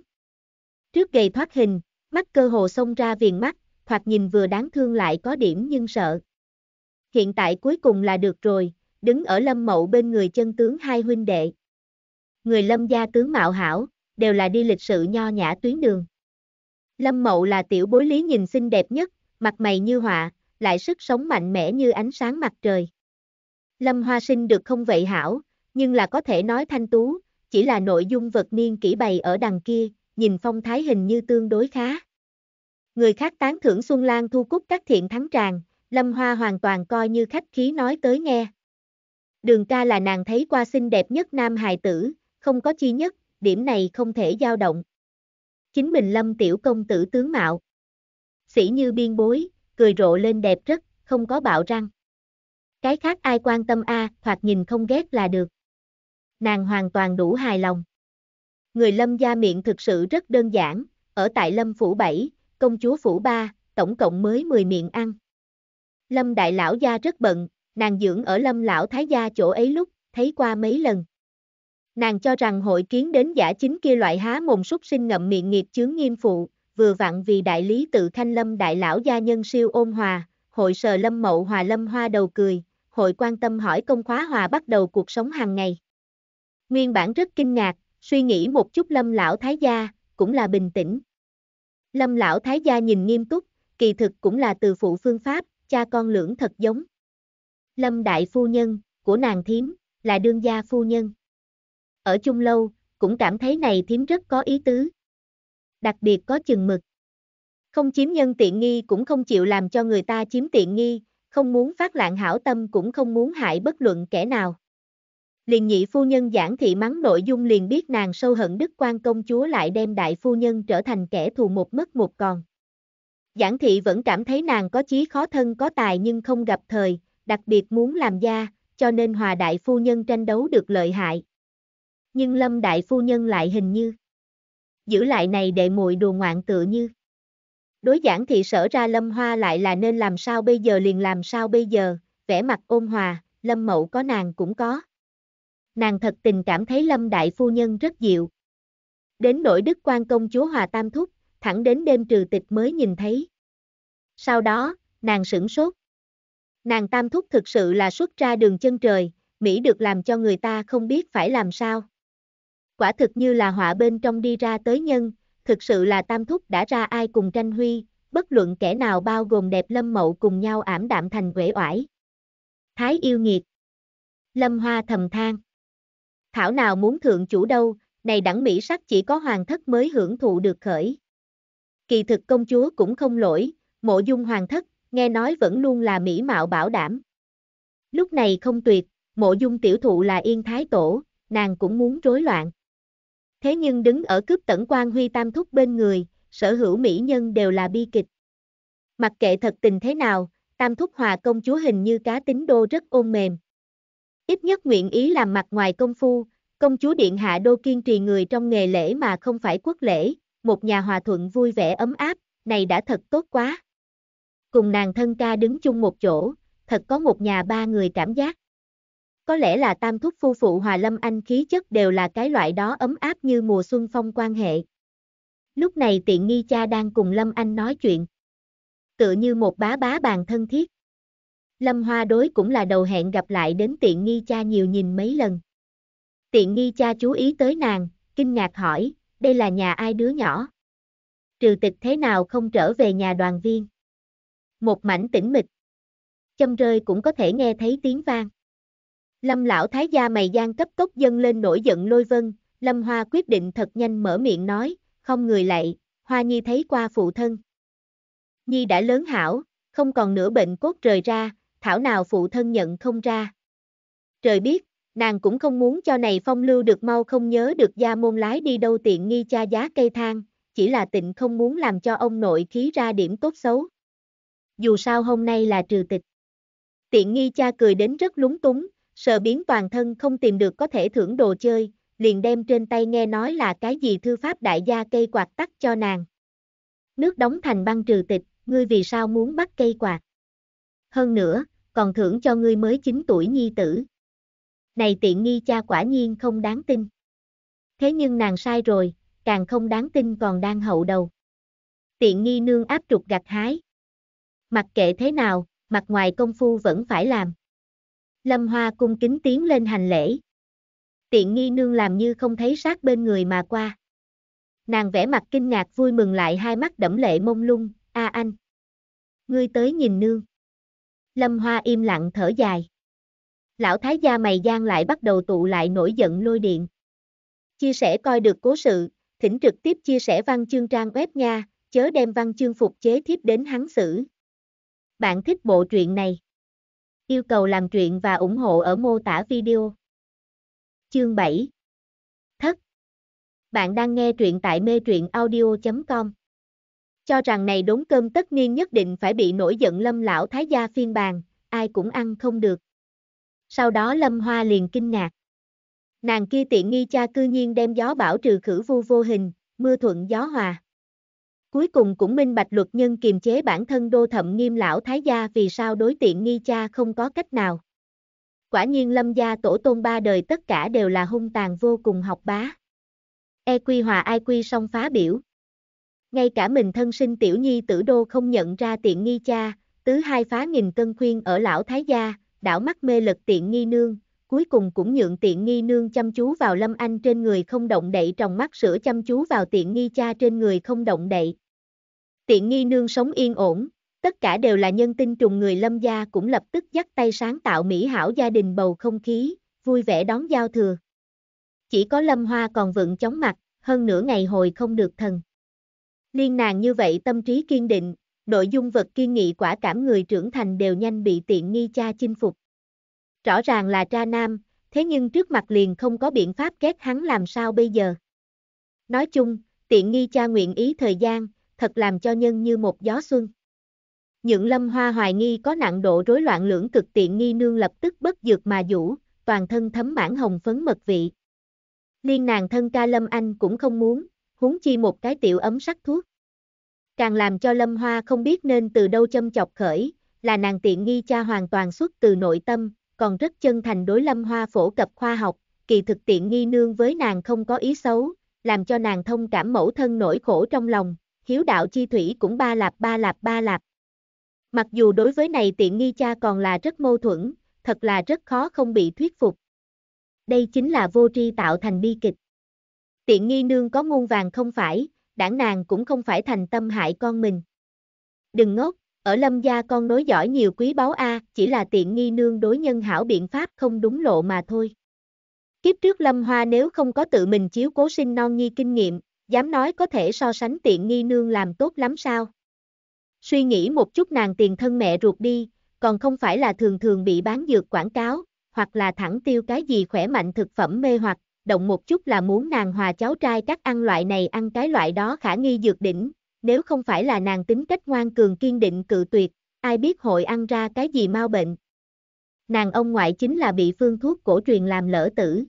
Trước gầy thoát hình, mắt cơ hồ xông ra viền mắt, thoạt nhìn vừa đáng thương lại có điểm nhưng sợ. Hiện tại cuối cùng là được rồi, đứng ở lâm mậu bên người chân tướng hai huynh đệ. Người lâm gia tướng mạo hảo, đều là đi lịch sự nho nhã tuyến đường. Lâm mậu là tiểu bối lý nhìn xinh đẹp nhất, mặt mày như họa, lại sức sống mạnh mẽ như ánh sáng mặt trời. Lâm hoa sinh được không vậy hảo, nhưng là có thể nói thanh tú, chỉ là nội dung vật niên kỹ bày ở đằng kia, nhìn phong thái hình như tương đối khá. Người khác tán thưởng Xuân Lan thu cúc các thiện thắng tràng, Lâm Hoa hoàn toàn coi như khách khí nói tới nghe. Đường ca là nàng thấy qua xinh đẹp nhất nam hài tử, không có chi nhất, điểm này không thể dao động. Chính mình lâm tiểu công tử tướng mạo. Sĩ như biên bối, cười rộ lên đẹp rất, không có bạo răng. Cái khác ai quan tâm a, hoặc nhìn không ghét là được. Nàng hoàn toàn đủ hài lòng. Người lâm gia miệng thực sự rất đơn giản, ở tại lâm phủ 7, công chúa phủ 3, tổng cộng mới 10 miệng ăn. Lâm đại lão gia rất bận, nàng dưỡng ở lâm lão thái gia chỗ ấy lúc, thấy qua mấy lần. Nàng cho rằng hội kiến đến giả chính kia loại há mồm súc sinh ngậm miệng nghiệp chướng nghiêm phụ, vừa vặn vì đại lý tự khanh lâm đại lão gia nhân siêu ôn hòa, hội sờ lâm mậu hòa lâm hoa đầu cười, hội quan tâm hỏi công khóa hòa bắt đầu cuộc sống hàng ngày. Nguyên bản rất kinh ngạc, suy nghĩ một chút lâm lão thái gia, cũng là bình tĩnh. Lâm lão thái gia nhìn nghiêm túc, kỳ thực cũng là từ phụ phương pháp, cha con lưỡng thật giống. Lâm Đại Phu Nhân, của nàng thím, là đương gia phu nhân. Ở chung lâu, cũng cảm thấy này thím rất có ý tứ. Đặc biệt có chừng mực. Không chiếm nhân tiện nghi cũng không chịu làm cho người ta chiếm tiện nghi, không muốn phát lạng hảo tâm cũng không muốn hại bất luận kẻ nào. Liền nhị phu nhân giảng thị mắng nội dung liền biết nàng sâu hận đức quan công chúa lại đem đại phu nhân trở thành kẻ thù một mất một còn. Giảng thị vẫn cảm thấy nàng có chí khó thân có tài nhưng không gặp thời, đặc biệt muốn làm gia, cho nên Hòa Đại Phu Nhân tranh đấu được lợi hại. Nhưng Lâm Đại Phu Nhân lại hình như giữ lại này đệ muội đùa ngoạn tựa như. Đối giảng thị sở ra Lâm Hoa lại là nên làm sao bây giờ liền làm sao bây giờ, vẻ mặt ôn hòa, Lâm Mậu có nàng cũng có. Nàng thật tình cảm thấy Lâm Đại Phu Nhân rất dịu. Đến nỗi Đức quan Công Chúa Hòa Tam Thúc, thẳng đến đêm trừ tịch mới nhìn thấy. Sau đó, nàng sửng sốt, Nàng tam thúc thực sự là xuất ra đường chân trời, Mỹ được làm cho người ta không biết phải làm sao. Quả thực như là họa bên trong đi ra tới nhân, thực sự là tam thúc đã ra ai cùng tranh huy, bất luận kẻ nào bao gồm đẹp lâm mậu cùng nhau ảm đạm thành quể oải. Thái yêu nghiệt. Lâm hoa thầm than. Thảo nào muốn thượng chủ đâu, này đẳng Mỹ sắc chỉ có hoàng thất mới hưởng thụ được khởi. Kỳ thực công chúa cũng không lỗi, mộ dung hoàng thất nghe nói vẫn luôn là mỹ mạo bảo đảm. Lúc này không tuyệt, mộ dung tiểu thụ là yên thái tổ, nàng cũng muốn rối loạn. Thế nhưng đứng ở cướp tẩn quan huy tam thúc bên người, sở hữu mỹ nhân đều là bi kịch. Mặc kệ thật tình thế nào, tam thúc hòa công chúa hình như cá tính đô rất ôn mềm. Ít nhất nguyện ý làm mặt ngoài công phu, công chúa điện hạ đô kiên trì người trong nghề lễ mà không phải quốc lễ, một nhà hòa thuận vui vẻ ấm áp, này đã thật tốt quá. Cùng nàng thân ca đứng chung một chỗ, thật có một nhà ba người cảm giác. Có lẽ là tam thúc phu phụ hòa lâm anh khí chất đều là cái loại đó ấm áp như mùa xuân phong quan hệ. Lúc này tiện nghi cha đang cùng lâm anh nói chuyện. Tựa như một bá bá bàn thân thiết. Lâm hoa đối cũng là đầu hẹn gặp lại đến tiện nghi cha nhiều nhìn mấy lần. Tiện nghi cha chú ý tới nàng, kinh ngạc hỏi, đây là nhà ai đứa nhỏ? Trừ tịch thế nào không trở về nhà đoàn viên? một mảnh tĩnh mịch. Châm rơi cũng có thể nghe thấy tiếng vang. Lâm lão thái gia mày gian cấp tốc dâng lên nổi giận lôi vân, Lâm Hoa quyết định thật nhanh mở miệng nói, không người lại, Hoa Nhi thấy qua phụ thân. Nhi đã lớn hảo, không còn nửa bệnh cốt rời ra, thảo nào phụ thân nhận không ra. Trời biết, nàng cũng không muốn cho này phong lưu được mau không nhớ được gia môn lái đi đâu tiện nghi cha giá cây thang, chỉ là tịnh không muốn làm cho ông nội khí ra điểm tốt xấu dù sao hôm nay là trừ tịch. Tiện nghi cha cười đến rất lúng túng, sợ biến toàn thân không tìm được có thể thưởng đồ chơi, liền đem trên tay nghe nói là cái gì thư pháp đại gia cây quạt tắt cho nàng. Nước đóng thành băng trừ tịch, ngươi vì sao muốn bắt cây quạt? Hơn nữa, còn thưởng cho ngươi mới 9 tuổi nhi tử. Này tiện nghi cha quả nhiên không đáng tin. Thế nhưng nàng sai rồi, càng không đáng tin còn đang hậu đầu. Tiện nghi nương áp trục gặt hái. Mặc kệ thế nào, mặt ngoài công phu vẫn phải làm. Lâm Hoa cung kính tiến lên hành lễ. Tiện nghi nương làm như không thấy sát bên người mà qua. Nàng vẽ mặt kinh ngạc vui mừng lại hai mắt đẫm lệ mông lung, a anh. Ngươi tới nhìn nương. Lâm Hoa im lặng thở dài. Lão Thái gia mày gian lại bắt đầu tụ lại nổi giận lôi điện. Chia sẻ coi được cố sự, thỉnh trực tiếp chia sẻ văn chương trang web nha, chớ đem văn chương phục chế thiếp đến hắn xử. Bạn thích bộ truyện này? Yêu cầu làm truyện và ủng hộ ở mô tả video. Chương 7 Thất Bạn đang nghe truyện tại mê truyện audio.com Cho rằng này đốn cơm tất niên nhất định phải bị nổi giận lâm lão thái gia phiên bàn, ai cũng ăn không được. Sau đó lâm hoa liền kinh ngạc. Nàng kia tiện nghi cha cư nhiên đem gió bão trừ khử vu vô hình, mưa thuận gió hòa cuối cùng cũng minh bạch luật nhân kiềm chế bản thân đô thẩm nghiêm lão thái gia vì sao đối tiện nghi cha không có cách nào. Quả nhiên lâm gia tổ tôn ba đời tất cả đều là hung tàn vô cùng học bá. E quy hòa ai quy song phá biểu. Ngay cả mình thân sinh tiểu nhi tử đô không nhận ra tiện nghi cha, tứ hai phá nghìn cân khuyên ở lão thái gia, đảo mắt mê lực tiện nghi nương, cuối cùng cũng nhượng tiện nghi nương chăm chú vào lâm anh trên người không động đậy trong mắt sữa chăm chú vào tiện nghi cha trên người không động đậy tiện nghi nương sống yên ổn, tất cả đều là nhân tinh trùng người lâm gia cũng lập tức dắt tay sáng tạo mỹ hảo gia đình bầu không khí, vui vẻ đón giao thừa. Chỉ có lâm hoa còn vựng chóng mặt, hơn nửa ngày hồi không được thần. Liên nàng như vậy tâm trí kiên định, nội dung vật kiên nghị quả cảm người trưởng thành đều nhanh bị tiện nghi cha chinh phục. Rõ ràng là cha nam, thế nhưng trước mặt liền không có biện pháp kết hắn làm sao bây giờ. Nói chung, tiện nghi cha nguyện ý thời gian, thật làm cho nhân như một gió xuân. Những lâm hoa hoài nghi có nặng độ rối loạn lưỡng cực tiện nghi nương lập tức bất dược mà vũ, toàn thân thấm mãn hồng phấn mật vị. Liên nàng thân ca lâm anh cũng không muốn, huống chi một cái tiểu ấm sắc thuốc. Càng làm cho lâm hoa không biết nên từ đâu châm chọc khởi, là nàng tiện nghi cha hoàn toàn xuất từ nội tâm, còn rất chân thành đối lâm hoa phổ cập khoa học, kỳ thực tiện nghi nương với nàng không có ý xấu, làm cho nàng thông cảm mẫu thân nỗi khổ trong lòng, hiếu đạo chi thủy cũng ba lạp ba lạp ba lạp. Mặc dù đối với này tiện nghi cha còn là rất mâu thuẫn, thật là rất khó không bị thuyết phục. Đây chính là vô tri tạo thành bi kịch. Tiện nghi nương có muôn vàng không phải, đảng nàng cũng không phải thành tâm hại con mình. Đừng ngốc, ở lâm gia con nối giỏi nhiều quý báu A, chỉ là tiện nghi nương đối nhân hảo biện pháp không đúng lộ mà thôi. Kiếp trước lâm hoa nếu không có tự mình chiếu cố sinh non nhi kinh nghiệm, dám nói có thể so sánh tiện nghi nương làm tốt lắm sao. Suy nghĩ một chút nàng tiền thân mẹ ruột đi, còn không phải là thường thường bị bán dược quảng cáo, hoặc là thẳng tiêu cái gì khỏe mạnh thực phẩm mê hoặc, động một chút là muốn nàng hòa cháu trai các ăn loại này ăn cái loại đó khả nghi dược đỉnh, nếu không phải là nàng tính cách ngoan cường kiên định cự tuyệt, ai biết hội ăn ra cái gì mau bệnh. Nàng ông ngoại chính là bị phương thuốc cổ truyền làm lỡ tử.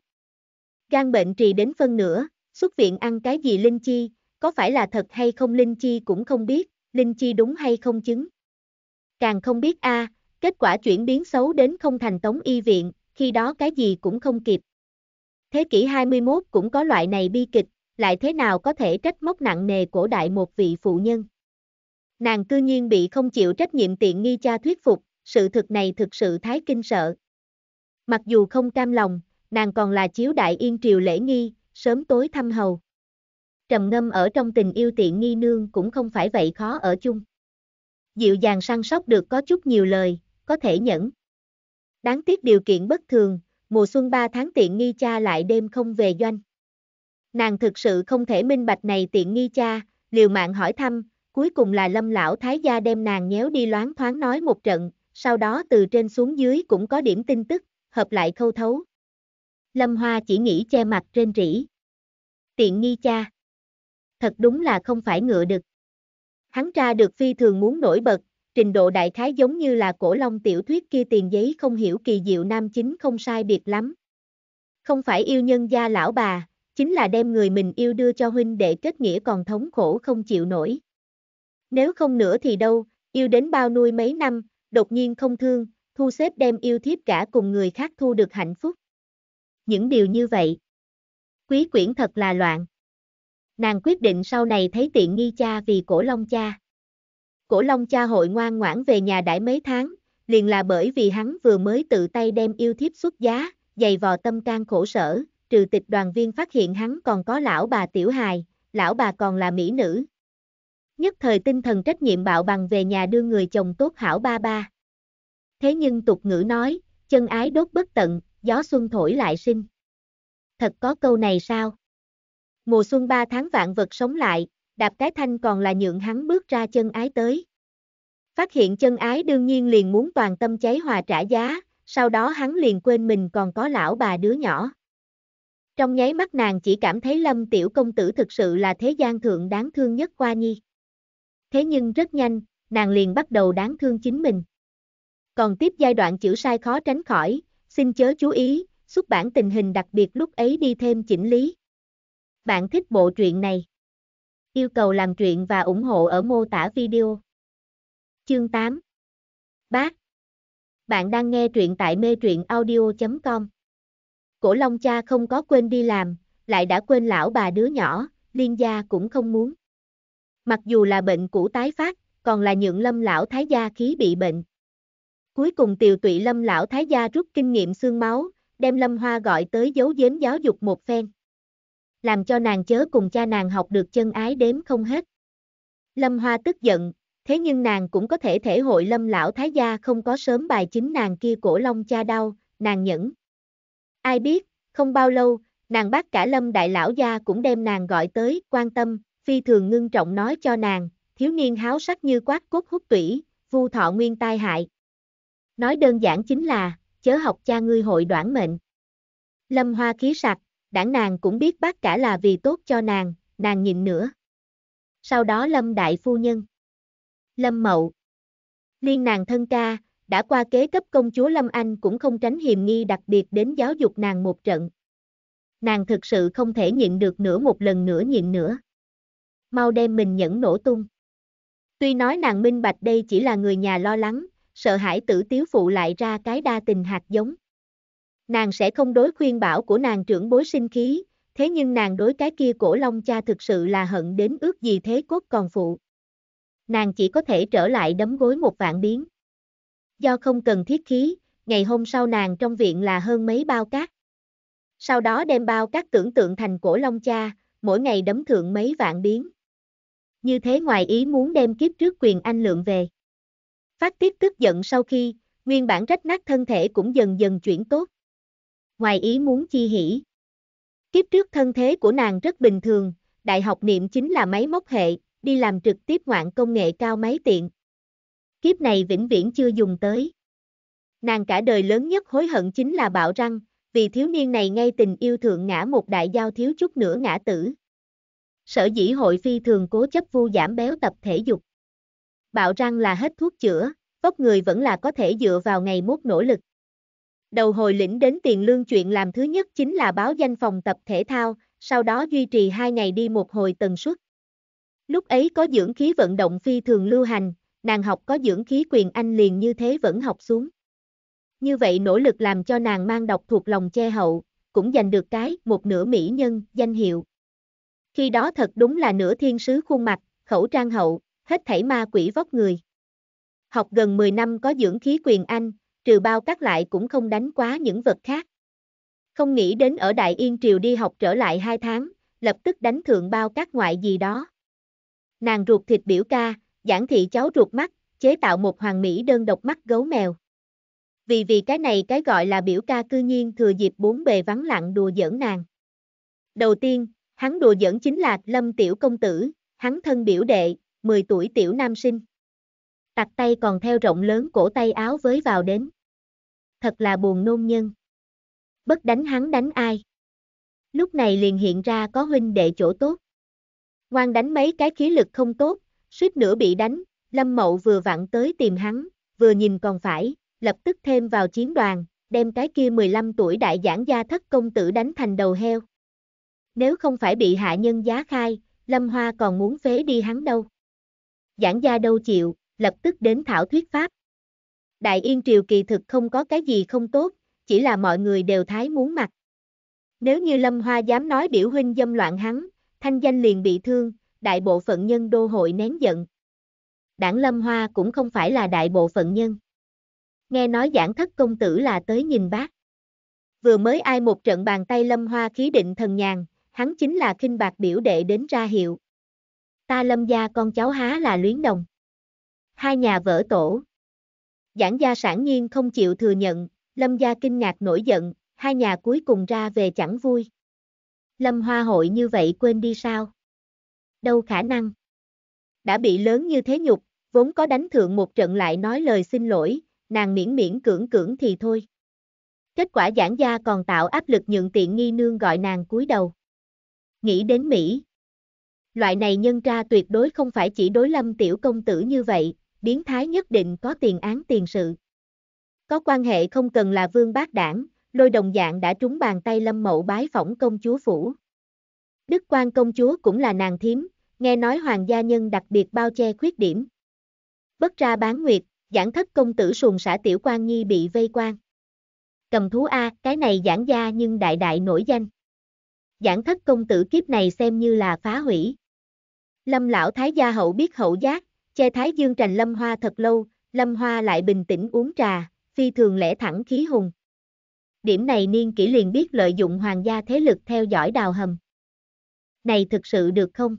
Gan bệnh trì đến phân nửa, xuất viện ăn cái gì linh chi, có phải là thật hay không linh chi cũng không biết, linh chi đúng hay không chứng. Càng không biết a, à, kết quả chuyển biến xấu đến không thành tống y viện, khi đó cái gì cũng không kịp. Thế kỷ 21 cũng có loại này bi kịch, lại thế nào có thể trách móc nặng nề cổ đại một vị phụ nhân. Nàng cư nhiên bị không chịu trách nhiệm tiện nghi cha thuyết phục, sự thực này thực sự thái kinh sợ. Mặc dù không cam lòng, nàng còn là chiếu đại yên triều lễ nghi, sớm tối thăm hầu. Trầm ngâm ở trong tình yêu tiện nghi nương cũng không phải vậy khó ở chung. Dịu dàng săn sóc được có chút nhiều lời, có thể nhẫn. Đáng tiếc điều kiện bất thường, mùa xuân 3 tháng tiện nghi cha lại đêm không về doanh. Nàng thực sự không thể minh bạch này tiện nghi cha, liều mạng hỏi thăm, cuối cùng là lâm lão thái gia đem nàng nhéo đi loáng thoáng nói một trận, sau đó từ trên xuống dưới cũng có điểm tin tức, hợp lại khâu thấu. Lâm Hoa chỉ nghĩ che mặt trên rỉ. Tiện nghi cha. Thật đúng là không phải ngựa được. Hắn tra được phi thường muốn nổi bật, trình độ đại khái giống như là cổ long tiểu thuyết kia tiền giấy không hiểu kỳ diệu nam chính không sai biệt lắm. Không phải yêu nhân gia lão bà, chính là đem người mình yêu đưa cho huynh để kết nghĩa còn thống khổ không chịu nổi. Nếu không nữa thì đâu, yêu đến bao nuôi mấy năm, đột nhiên không thương, thu xếp đem yêu thiếp cả cùng người khác thu được hạnh phúc những điều như vậy. Quý quyển thật là loạn. Nàng quyết định sau này thấy tiện nghi cha vì cổ long cha. Cổ long cha hội ngoan ngoãn về nhà đãi mấy tháng, liền là bởi vì hắn vừa mới tự tay đem yêu thiếp xuất giá, dày vò tâm can khổ sở, trừ tịch đoàn viên phát hiện hắn còn có lão bà tiểu hài, lão bà còn là mỹ nữ. Nhất thời tinh thần trách nhiệm bạo bằng về nhà đưa người chồng tốt hảo ba ba. Thế nhưng tục ngữ nói, chân ái đốt bất tận, gió xuân thổi lại sinh. Thật có câu này sao? Mùa xuân ba tháng vạn vật sống lại, đạp cái thanh còn là nhượng hắn bước ra chân ái tới. Phát hiện chân ái đương nhiên liền muốn toàn tâm cháy hòa trả giá, sau đó hắn liền quên mình còn có lão bà đứa nhỏ. Trong nháy mắt nàng chỉ cảm thấy lâm tiểu công tử thực sự là thế gian thượng đáng thương nhất qua nhi. Thế nhưng rất nhanh, nàng liền bắt đầu đáng thương chính mình. Còn tiếp giai đoạn chữ sai khó tránh khỏi, xin chớ chú ý, xuất bản tình hình đặc biệt lúc ấy đi thêm chỉnh lý. Bạn thích bộ truyện này? Yêu cầu làm truyện và ủng hộ ở mô tả video. Chương 8 Bác Bạn đang nghe truyện tại mê truyện audio.com Cổ Long cha không có quên đi làm, lại đã quên lão bà đứa nhỏ, liên gia cũng không muốn. Mặc dù là bệnh cũ tái phát, còn là nhượng lâm lão thái gia khí bị bệnh. Cuối cùng tiều tụy lâm lão thái gia rút kinh nghiệm xương máu, đem lâm hoa gọi tới giấu giếm giáo dục một phen. Làm cho nàng chớ cùng cha nàng học được chân ái đếm không hết. Lâm hoa tức giận, thế nhưng nàng cũng có thể thể hội lâm lão thái gia không có sớm bài chính nàng kia cổ long cha đau, nàng nhẫn. Ai biết, không bao lâu, nàng bác cả lâm đại lão gia cũng đem nàng gọi tới, quan tâm, phi thường ngưng trọng nói cho nàng, thiếu niên háo sắc như quát cốt hút tủy, vu thọ nguyên tai hại, Nói đơn giản chính là, chớ học cha ngươi hội đoản mệnh. Lâm Hoa khí sặc, đảng nàng cũng biết bác cả là vì tốt cho nàng, nàng nhìn nữa. Sau đó Lâm Đại Phu Nhân. Lâm Mậu. Liên nàng thân ca, đã qua kế cấp công chúa Lâm Anh cũng không tránh hiềm nghi đặc biệt đến giáo dục nàng một trận. Nàng thực sự không thể nhịn được nữa một lần nữa nhịn nữa. Mau đem mình nhẫn nổ tung. Tuy nói nàng minh bạch đây chỉ là người nhà lo lắng, sợ hãi tử tiếu phụ lại ra cái đa tình hạt giống. Nàng sẽ không đối khuyên bảo của nàng trưởng bối sinh khí, thế nhưng nàng đối cái kia cổ long cha thực sự là hận đến ước gì thế cốt còn phụ. Nàng chỉ có thể trở lại đấm gối một vạn biến. Do không cần thiết khí, ngày hôm sau nàng trong viện là hơn mấy bao cát. Sau đó đem bao cát tưởng tượng thành cổ long cha, mỗi ngày đấm thượng mấy vạn biến. Như thế ngoài ý muốn đem kiếp trước quyền anh lượng về. Phát tiết tức giận sau khi, nguyên bản rách nát thân thể cũng dần dần chuyển tốt. Ngoài ý muốn chi hỉ. Kiếp trước thân thế của nàng rất bình thường, đại học niệm chính là máy móc hệ, đi làm trực tiếp ngoạn công nghệ cao máy tiện. Kiếp này vĩnh viễn chưa dùng tới. Nàng cả đời lớn nhất hối hận chính là bạo răng, vì thiếu niên này ngay tình yêu thượng ngã một đại giao thiếu chút nữa ngã tử. Sở dĩ hội phi thường cố chấp vu giảm béo tập thể dục bạo răng là hết thuốc chữa, vóc người vẫn là có thể dựa vào ngày mốt nỗ lực. Đầu hồi lĩnh đến tiền lương chuyện làm thứ nhất chính là báo danh phòng tập thể thao, sau đó duy trì 2 ngày đi một hồi tần suất. Lúc ấy có dưỡng khí vận động phi thường lưu hành, nàng học có dưỡng khí quyền anh liền như thế vẫn học xuống. Như vậy nỗ lực làm cho nàng mang độc thuộc lòng che hậu, cũng giành được cái một nửa mỹ nhân danh hiệu. Khi đó thật đúng là nửa thiên sứ khuôn mặt, khẩu trang hậu, hết thảy ma quỷ vóc người. Học gần 10 năm có dưỡng khí quyền anh, trừ bao các lại cũng không đánh quá những vật khác. Không nghĩ đến ở Đại Yên Triều đi học trở lại 2 tháng, lập tức đánh thượng bao các ngoại gì đó. Nàng ruột thịt biểu ca, giảng thị cháu ruột mắt, chế tạo một hoàng mỹ đơn độc mắt gấu mèo. Vì vì cái này cái gọi là biểu ca cư nhiên thừa dịp bốn bề vắng lặng đùa giỡn nàng. Đầu tiên, hắn đùa giỡn chính là Lâm Tiểu Công Tử, hắn thân biểu đệ, 10 tuổi tiểu nam sinh. Tặc tay còn theo rộng lớn cổ tay áo với vào đến. Thật là buồn nôn nhân. Bất đánh hắn đánh ai. Lúc này liền hiện ra có huynh đệ chỗ tốt. Ngoan đánh mấy cái khí lực không tốt, suýt nữa bị đánh, Lâm Mậu vừa vặn tới tìm hắn, vừa nhìn còn phải, lập tức thêm vào chiến đoàn, đem cái kia 15 tuổi đại giảng gia thất công tử đánh thành đầu heo. Nếu không phải bị hạ nhân giá khai, Lâm Hoa còn muốn phế đi hắn đâu giảng gia đâu chịu, lập tức đến thảo thuyết pháp. Đại Yên Triều kỳ thực không có cái gì không tốt, chỉ là mọi người đều thái muốn mặt. Nếu như Lâm Hoa dám nói biểu huynh dâm loạn hắn, thanh danh liền bị thương, đại bộ phận nhân đô hội nén giận. Đảng Lâm Hoa cũng không phải là đại bộ phận nhân. Nghe nói giảng thất công tử là tới nhìn bác. Vừa mới ai một trận bàn tay Lâm Hoa khí định thần nhàn, hắn chính là khinh bạc biểu đệ đến ra hiệu ta lâm gia con cháu há là luyến đồng. Hai nhà vỡ tổ. Giảng gia sản nhiên không chịu thừa nhận, lâm gia kinh ngạc nổi giận, hai nhà cuối cùng ra về chẳng vui. Lâm hoa hội như vậy quên đi sao? Đâu khả năng. Đã bị lớn như thế nhục, vốn có đánh thượng một trận lại nói lời xin lỗi, nàng miễn miễn cưỡng cưỡng thì thôi. Kết quả giảng gia còn tạo áp lực nhượng tiện nghi nương gọi nàng cúi đầu. Nghĩ đến Mỹ loại này nhân tra tuyệt đối không phải chỉ đối lâm tiểu công tử như vậy, biến thái nhất định có tiền án tiền sự. Có quan hệ không cần là vương bác đảng, lôi đồng dạng đã trúng bàn tay lâm mậu bái phỏng công chúa phủ. Đức quan công chúa cũng là nàng thím, nghe nói hoàng gia nhân đặc biệt bao che khuyết điểm. Bất ra bán nguyệt, giảng thất công tử xuồng xã tiểu quan nhi bị vây quan. Cầm thú A, cái này giảng gia nhưng đại đại nổi danh. Giảng thất công tử kiếp này xem như là phá hủy. Lâm lão thái gia hậu biết hậu giác, che thái dương trành lâm hoa thật lâu, lâm hoa lại bình tĩnh uống trà, phi thường lẽ thẳng khí hùng. Điểm này niên kỷ liền biết lợi dụng hoàng gia thế lực theo dõi đào hầm. Này thực sự được không?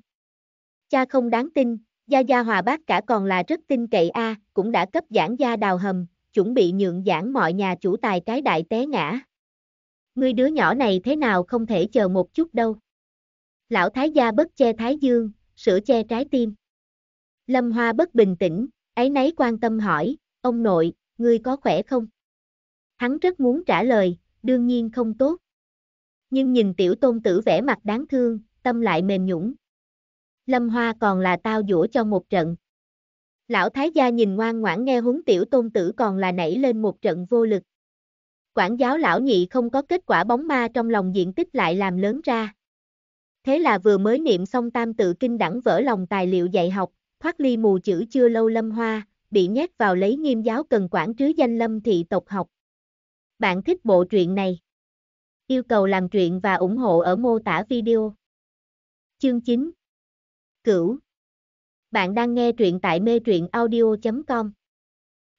Cha không đáng tin, gia gia hòa bác cả còn là rất tin cậy a, cũng đã cấp giảng gia đào hầm, chuẩn bị nhượng giảng mọi nhà chủ tài cái đại té ngã. Ngươi đứa nhỏ này thế nào không thể chờ một chút đâu. Lão thái gia bất che thái dương, sữa che trái tim. Lâm Hoa bất bình tĩnh, ấy nấy quan tâm hỏi, ông nội, ngươi có khỏe không? Hắn rất muốn trả lời, đương nhiên không tốt. Nhưng nhìn tiểu tôn tử vẻ mặt đáng thương, tâm lại mềm nhũng. Lâm Hoa còn là tao dũa cho một trận. Lão Thái gia nhìn ngoan ngoãn nghe huấn tiểu tôn tử còn là nảy lên một trận vô lực. Quản giáo lão nhị không có kết quả bóng ma trong lòng diện tích lại làm lớn ra. Thế là vừa mới niệm xong tam tự kinh đẳng vỡ lòng tài liệu dạy học, thoát ly mù chữ chưa lâu lâm hoa, bị nhét vào lấy nghiêm giáo cần quản trứ danh lâm thị tộc học. Bạn thích bộ truyện này? Yêu cầu làm truyện và ủng hộ ở mô tả video. Chương 9 Cửu Bạn đang nghe truyện tại mê truyện audio.com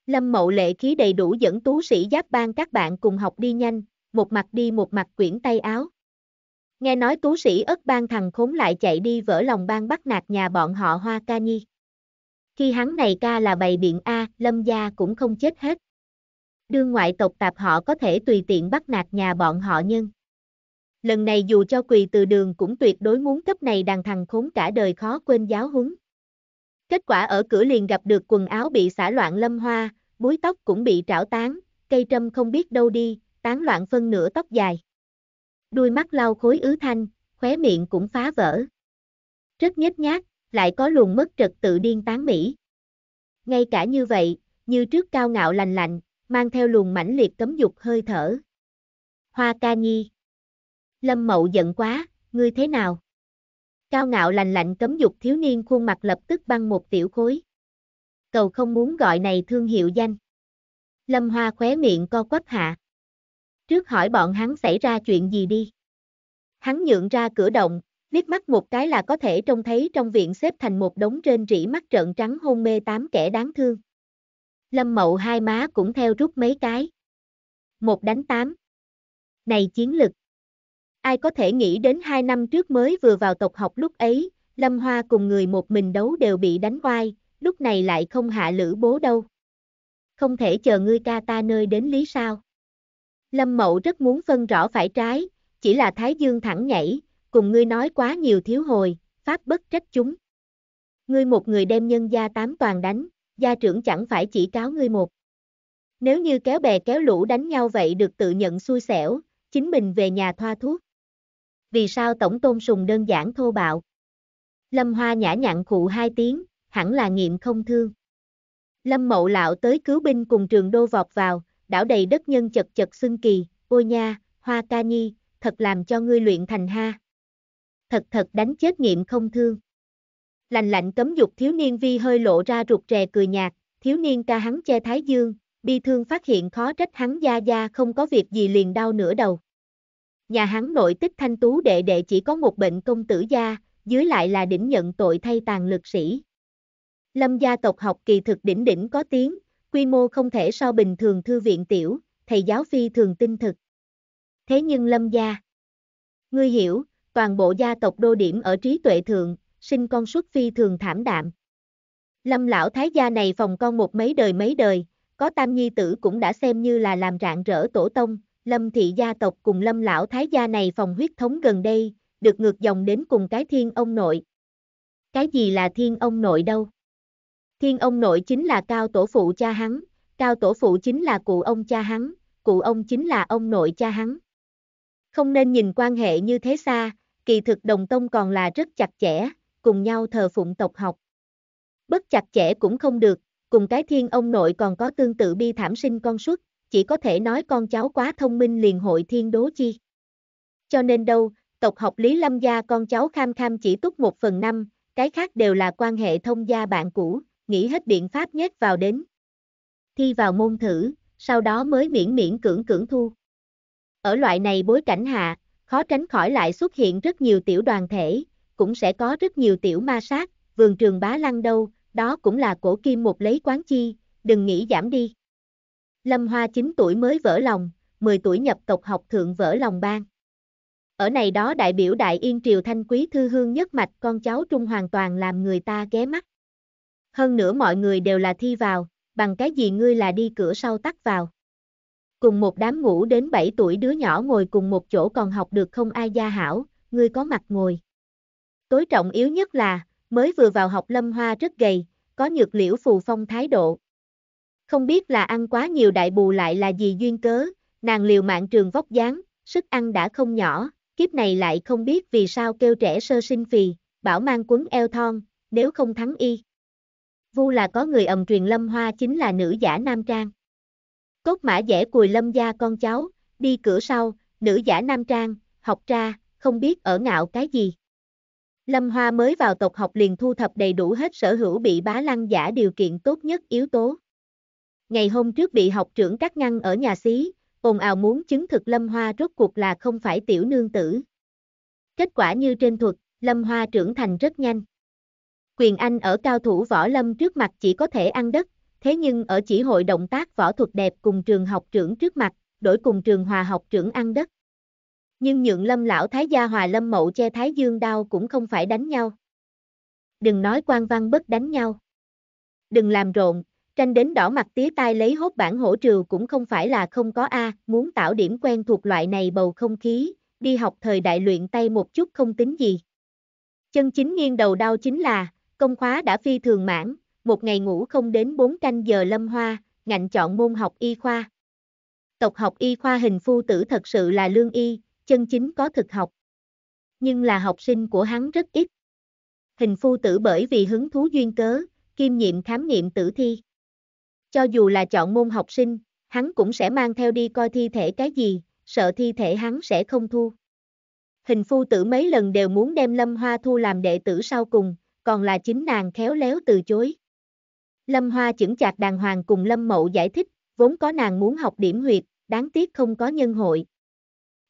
Lâm Mậu lệ khí đầy đủ dẫn tú sĩ giáp ban các bạn cùng học đi nhanh, một mặt đi một mặt quyển tay áo. Nghe nói tú sĩ ất bang thằng khốn lại chạy đi vỡ lòng bang bắt nạt nhà bọn họ Hoa Ca Nhi. Khi hắn này ca là bày biện A, lâm gia cũng không chết hết. Đương ngoại tộc tạp họ có thể tùy tiện bắt nạt nhà bọn họ nhân. Lần này dù cho quỳ từ đường cũng tuyệt đối muốn cấp này đàn thằng khốn cả đời khó quên giáo huấn. Kết quả ở cửa liền gặp được quần áo bị xả loạn lâm hoa, búi tóc cũng bị trảo tán, cây trâm không biết đâu đi, tán loạn phân nửa tóc dài đuôi mắt lau khối ứ thanh, khóe miệng cũng phá vỡ. Rất nhếch nhác, lại có luồng mất trật tự điên tán mỹ. Ngay cả như vậy, như trước cao ngạo lành lạnh, mang theo luồng mãnh liệt cấm dục hơi thở. Hoa ca nhi. Lâm mậu giận quá, ngươi thế nào? Cao ngạo lành lạnh cấm dục thiếu niên khuôn mặt lập tức băng một tiểu khối. Cầu không muốn gọi này thương hiệu danh. Lâm hoa khóe miệng co quắp hạ. Trước hỏi bọn hắn xảy ra chuyện gì đi. Hắn nhượng ra cửa động, liếc mắt một cái là có thể trông thấy trong viện xếp thành một đống trên rỉ mắt trợn trắng hôn mê tám kẻ đáng thương. Lâm Mậu hai má cũng theo rút mấy cái. Một đánh tám. Này chiến lực. Ai có thể nghĩ đến hai năm trước mới vừa vào tộc học lúc ấy, Lâm Hoa cùng người một mình đấu đều bị đánh oai, lúc này lại không hạ lữ bố đâu. Không thể chờ ngươi ca ta nơi đến lý sao. Lâm Mậu rất muốn phân rõ phải trái, chỉ là Thái Dương thẳng nhảy, cùng ngươi nói quá nhiều thiếu hồi, pháp bất trách chúng. Ngươi một người đem nhân gia tám toàn đánh, gia trưởng chẳng phải chỉ cáo ngươi một. Nếu như kéo bè kéo lũ đánh nhau vậy được tự nhận xui xẻo, chính mình về nhà thoa thuốc. Vì sao tổng tôn sùng đơn giản thô bạo? Lâm Hoa nhã nhặn khụ hai tiếng, hẳn là nghiệm không thương. Lâm Mậu Lão tới cứu binh cùng trường đô vọt vào, đảo đầy đất nhân chật chật xưng kỳ, ôi nha, hoa ca nhi, thật làm cho ngươi luyện thành ha. Thật thật đánh chết nghiệm không thương. Lành lạnh cấm dục thiếu niên vi hơi lộ ra rụt rè cười nhạt, thiếu niên ca hắn che thái dương, bi thương phát hiện khó trách hắn gia gia không có việc gì liền đau nửa đầu. Nhà hắn nội tích thanh tú đệ đệ chỉ có một bệnh công tử gia, dưới lại là đỉnh nhận tội thay tàn lực sĩ. Lâm gia tộc học kỳ thực đỉnh đỉnh có tiếng, quy mô không thể so bình thường thư viện tiểu, thầy giáo phi thường tinh thực. Thế nhưng lâm gia, ngươi hiểu, toàn bộ gia tộc đô điểm ở trí tuệ thượng, sinh con xuất phi thường thảm đạm. Lâm lão thái gia này phòng con một mấy đời mấy đời, có tam nhi tử cũng đã xem như là làm rạng rỡ tổ tông, lâm thị gia tộc cùng lâm lão thái gia này phòng huyết thống gần đây, được ngược dòng đến cùng cái thiên ông nội. Cái gì là thiên ông nội đâu? Thiên ông nội chính là cao tổ phụ cha hắn, cao tổ phụ chính là cụ ông cha hắn, cụ ông chính là ông nội cha hắn. Không nên nhìn quan hệ như thế xa, kỳ thực đồng tông còn là rất chặt chẽ, cùng nhau thờ phụng tộc học. Bất chặt chẽ cũng không được, cùng cái thiên ông nội còn có tương tự bi thảm sinh con suất, chỉ có thể nói con cháu quá thông minh liền hội thiên đố chi. Cho nên đâu, tộc học Lý Lâm gia con cháu kham kham chỉ túc một phần năm, cái khác đều là quan hệ thông gia bạn cũ, nghĩ hết biện pháp nhét vào đến. Thi vào môn thử, sau đó mới miễn miễn cưỡng cưỡng thu. Ở loại này bối cảnh hạ, khó tránh khỏi lại xuất hiện rất nhiều tiểu đoàn thể, cũng sẽ có rất nhiều tiểu ma sát, vườn trường bá lăng đâu, đó cũng là cổ kim một lấy quán chi, đừng nghĩ giảm đi. Lâm Hoa 9 tuổi mới vỡ lòng, 10 tuổi nhập tộc học thượng vỡ lòng bang. Ở này đó đại biểu đại yên triều thanh quý thư hương nhất mạch con cháu Trung hoàn toàn làm người ta ghé mắt. Hơn nữa mọi người đều là thi vào, bằng cái gì ngươi là đi cửa sau tắt vào. Cùng một đám ngủ đến 7 tuổi đứa nhỏ ngồi cùng một chỗ còn học được không ai gia hảo, ngươi có mặt ngồi. Tối trọng yếu nhất là, mới vừa vào học lâm hoa rất gầy, có nhược liễu phù phong thái độ. Không biết là ăn quá nhiều đại bù lại là gì duyên cớ, nàng liều mạng trường vóc dáng, sức ăn đã không nhỏ, kiếp này lại không biết vì sao kêu trẻ sơ sinh phì, bảo mang quấn eo thon, nếu không thắng y vu là có người ầm truyền lâm hoa chính là nữ giả nam trang. Cốt mã dễ cùi lâm gia con cháu, đi cửa sau, nữ giả nam trang, học ra, không biết ở ngạo cái gì. Lâm Hoa mới vào tộc học liền thu thập đầy đủ hết sở hữu bị bá lăng giả điều kiện tốt nhất yếu tố. Ngày hôm trước bị học trưởng cắt ngăn ở nhà xí, ồn ào muốn chứng thực Lâm Hoa rốt cuộc là không phải tiểu nương tử. Kết quả như trên thuật, Lâm Hoa trưởng thành rất nhanh. Quyền Anh ở cao thủ võ lâm trước mặt chỉ có thể ăn đất, thế nhưng ở chỉ hội động tác võ thuật đẹp cùng trường học trưởng trước mặt, đổi cùng trường hòa học trưởng ăn đất. Nhưng nhượng lâm lão thái gia hòa lâm mậu che thái dương đao cũng không phải đánh nhau. Đừng nói quan văn bất đánh nhau. Đừng làm rộn, tranh đến đỏ mặt tía tai lấy hốt bản hổ trừ cũng không phải là không có A, muốn tạo điểm quen thuộc loại này bầu không khí, đi học thời đại luyện tay một chút không tính gì. Chân chính nghiêng đầu đau chính là, Công khóa đã phi thường mãn, một ngày ngủ không đến 4 canh giờ lâm hoa, ngành chọn môn học y khoa. Tộc học y khoa hình phu tử thật sự là lương y, chân chính có thực học. Nhưng là học sinh của hắn rất ít. Hình phu tử bởi vì hứng thú duyên cớ, kiêm nhiệm khám nghiệm tử thi. Cho dù là chọn môn học sinh, hắn cũng sẽ mang theo đi coi thi thể cái gì, sợ thi thể hắn sẽ không thu. Hình phu tử mấy lần đều muốn đem Lâm Hoa Thu làm đệ tử sau cùng, còn là chính nàng khéo léo từ chối. Lâm Hoa chững chạc đàng hoàng cùng Lâm Mậu giải thích, vốn có nàng muốn học điểm huyệt, đáng tiếc không có nhân hội.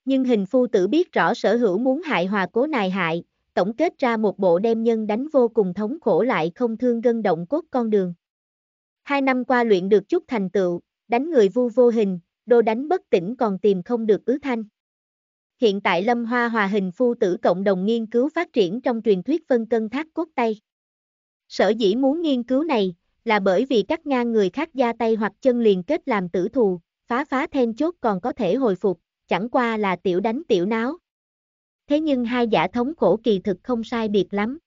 Nhưng hình phu tử biết rõ sở hữu muốn hại hòa cố nài hại, tổng kết ra một bộ đem nhân đánh vô cùng thống khổ lại không thương gân động cốt con đường. Hai năm qua luyện được chút thành tựu, đánh người vu vô hình, đồ đánh bất tỉnh còn tìm không được ứ thanh hiện tại Lâm Hoa Hòa hình phu tử cộng đồng nghiên cứu phát triển trong truyền thuyết phân cân thác cốt tay. Sở dĩ muốn nghiên cứu này, là bởi vì các ngang người khác da tay hoặc chân liền kết làm tử thù, phá phá then chốt còn có thể hồi phục, chẳng qua là tiểu đánh tiểu náo. Thế nhưng hai giả thống khổ kỳ thực không sai biệt lắm.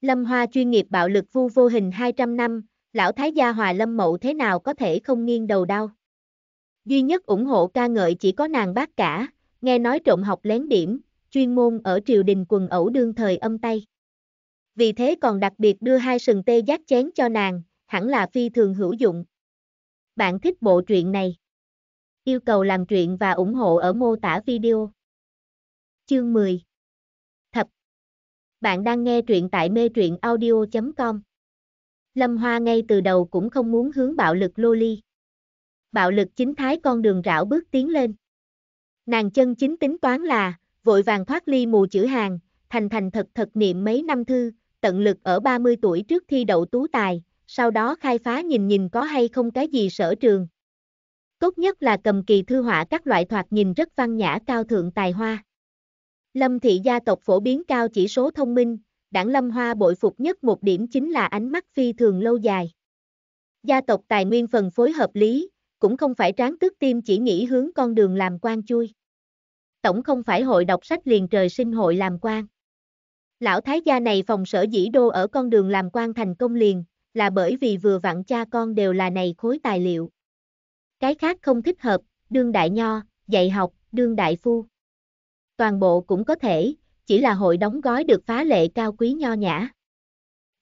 Lâm Hoa chuyên nghiệp bạo lực vu vô hình 200 năm, lão thái gia hòa Lâm Mậu thế nào có thể không nghiêng đầu đau. Duy nhất ủng hộ ca ngợi chỉ có nàng bác cả, nghe nói trộm học lén điểm, chuyên môn ở triều đình quần ẩu đương thời âm tay. Vì thế còn đặc biệt đưa hai sừng tê giác chén cho nàng, hẳn là phi thường hữu dụng. Bạn thích bộ truyện này? Yêu cầu làm truyện và ủng hộ ở mô tả video. Chương 10 Thập Bạn đang nghe truyện tại mê truyện audio.com Lâm Hoa ngay từ đầu cũng không muốn hướng bạo lực loli. Bạo lực chính thái con đường rảo bước tiến lên. Nàng chân chính tính toán là, vội vàng thoát ly mù chữ hàng, thành thành thật thật niệm mấy năm thư, tận lực ở 30 tuổi trước thi đậu tú tài, sau đó khai phá nhìn nhìn có hay không cái gì sở trường. Tốt nhất là cầm kỳ thư họa các loại thoạt nhìn rất văn nhã cao thượng tài hoa. Lâm thị gia tộc phổ biến cao chỉ số thông minh, đảng Lâm Hoa bội phục nhất một điểm chính là ánh mắt phi thường lâu dài. Gia tộc tài nguyên phần phối hợp lý, cũng không phải tráng tước tim chỉ nghĩ hướng con đường làm quan chui. Tổng không phải hội đọc sách liền trời sinh hội làm quan. Lão thái gia này phòng sở dĩ đô ở con đường làm quan thành công liền, là bởi vì vừa vặn cha con đều là này khối tài liệu. Cái khác không thích hợp, đương đại nho, dạy học, đương đại phu. Toàn bộ cũng có thể, chỉ là hội đóng gói được phá lệ cao quý nho nhã.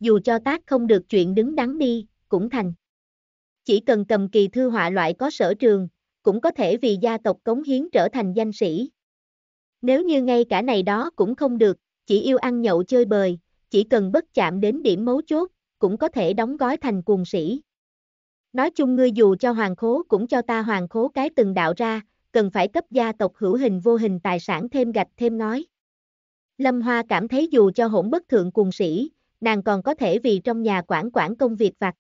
Dù cho tác không được chuyện đứng đắn đi, cũng thành. Chỉ cần cầm kỳ thư họa loại có sở trường, cũng có thể vì gia tộc cống hiến trở thành danh sĩ. Nếu như ngay cả này đó cũng không được, chỉ yêu ăn nhậu chơi bời, chỉ cần bất chạm đến điểm mấu chốt, cũng có thể đóng gói thành cuồng sĩ. Nói chung ngươi dù cho hoàng khố cũng cho ta hoàng khố cái từng đạo ra, cần phải cấp gia tộc hữu hình vô hình tài sản thêm gạch thêm nói. Lâm Hoa cảm thấy dù cho hỗn bất thượng cuồng sĩ, nàng còn có thể vì trong nhà quản quản công việc vặt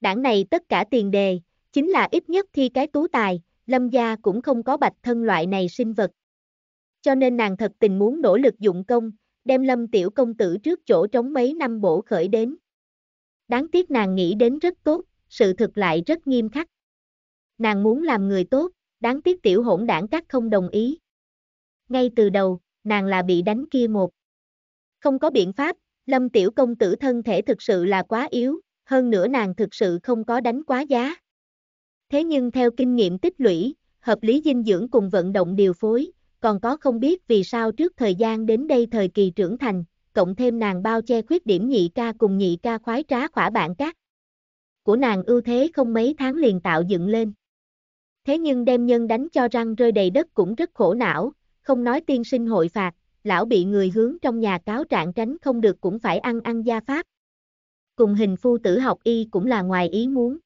đảng này tất cả tiền đề, chính là ít nhất thi cái tú tài, lâm gia cũng không có bạch thân loại này sinh vật. Cho nên nàng thật tình muốn nỗ lực dụng công, đem lâm tiểu công tử trước chỗ trống mấy năm bổ khởi đến. Đáng tiếc nàng nghĩ đến rất tốt, sự thực lại rất nghiêm khắc. Nàng muốn làm người tốt, đáng tiếc tiểu hỗn đảng các không đồng ý. Ngay từ đầu, nàng là bị đánh kia một. Không có biện pháp, lâm tiểu công tử thân thể thực sự là quá yếu, hơn nữa nàng thực sự không có đánh quá giá. Thế nhưng theo kinh nghiệm tích lũy, hợp lý dinh dưỡng cùng vận động điều phối, còn có không biết vì sao trước thời gian đến đây thời kỳ trưởng thành, cộng thêm nàng bao che khuyết điểm nhị ca cùng nhị ca khoái trá khỏa bạn các. Của nàng ưu thế không mấy tháng liền tạo dựng lên. Thế nhưng đem nhân đánh cho răng rơi đầy đất cũng rất khổ não, không nói tiên sinh hội phạt, lão bị người hướng trong nhà cáo trạng tránh không được cũng phải ăn ăn gia pháp cùng hình phu tử học y cũng là ngoài ý muốn.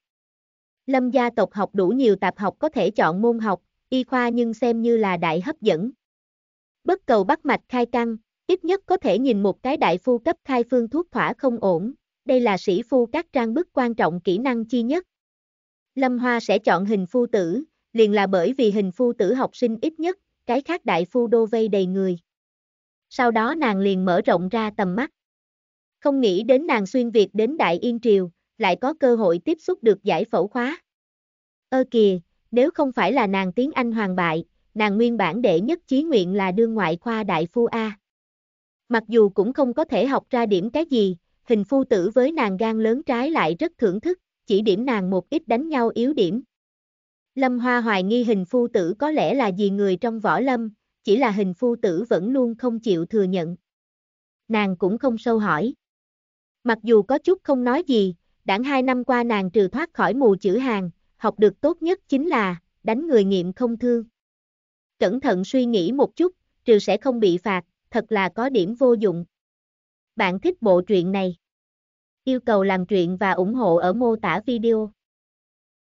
Lâm gia tộc học đủ nhiều tạp học có thể chọn môn học, y khoa nhưng xem như là đại hấp dẫn. Bất cầu bắt mạch khai căng, ít nhất có thể nhìn một cái đại phu cấp khai phương thuốc thỏa không ổn, đây là sĩ phu các trang bức quan trọng kỹ năng chi nhất. Lâm Hoa sẽ chọn hình phu tử, liền là bởi vì hình phu tử học sinh ít nhất, cái khác đại phu đô vây đầy người. Sau đó nàng liền mở rộng ra tầm mắt không nghĩ đến nàng xuyên Việt đến Đại Yên Triều, lại có cơ hội tiếp xúc được giải phẫu khóa. Ơ kìa, nếu không phải là nàng tiếng Anh hoàng bại, nàng nguyên bản đệ nhất chí nguyện là đương ngoại khoa đại phu A. Mặc dù cũng không có thể học ra điểm cái gì, hình phu tử với nàng gan lớn trái lại rất thưởng thức, chỉ điểm nàng một ít đánh nhau yếu điểm. Lâm Hoa hoài nghi hình phu tử có lẽ là vì người trong võ lâm, chỉ là hình phu tử vẫn luôn không chịu thừa nhận. Nàng cũng không sâu hỏi. Mặc dù có chút không nói gì, đảng hai năm qua nàng trừ thoát khỏi mù chữ hàng, học được tốt nhất chính là, đánh người nghiệm không thương. Cẩn thận suy nghĩ một chút, trừ sẽ không bị phạt, thật là có điểm vô dụng. Bạn thích bộ truyện này? Yêu cầu làm truyện và ủng hộ ở mô tả video.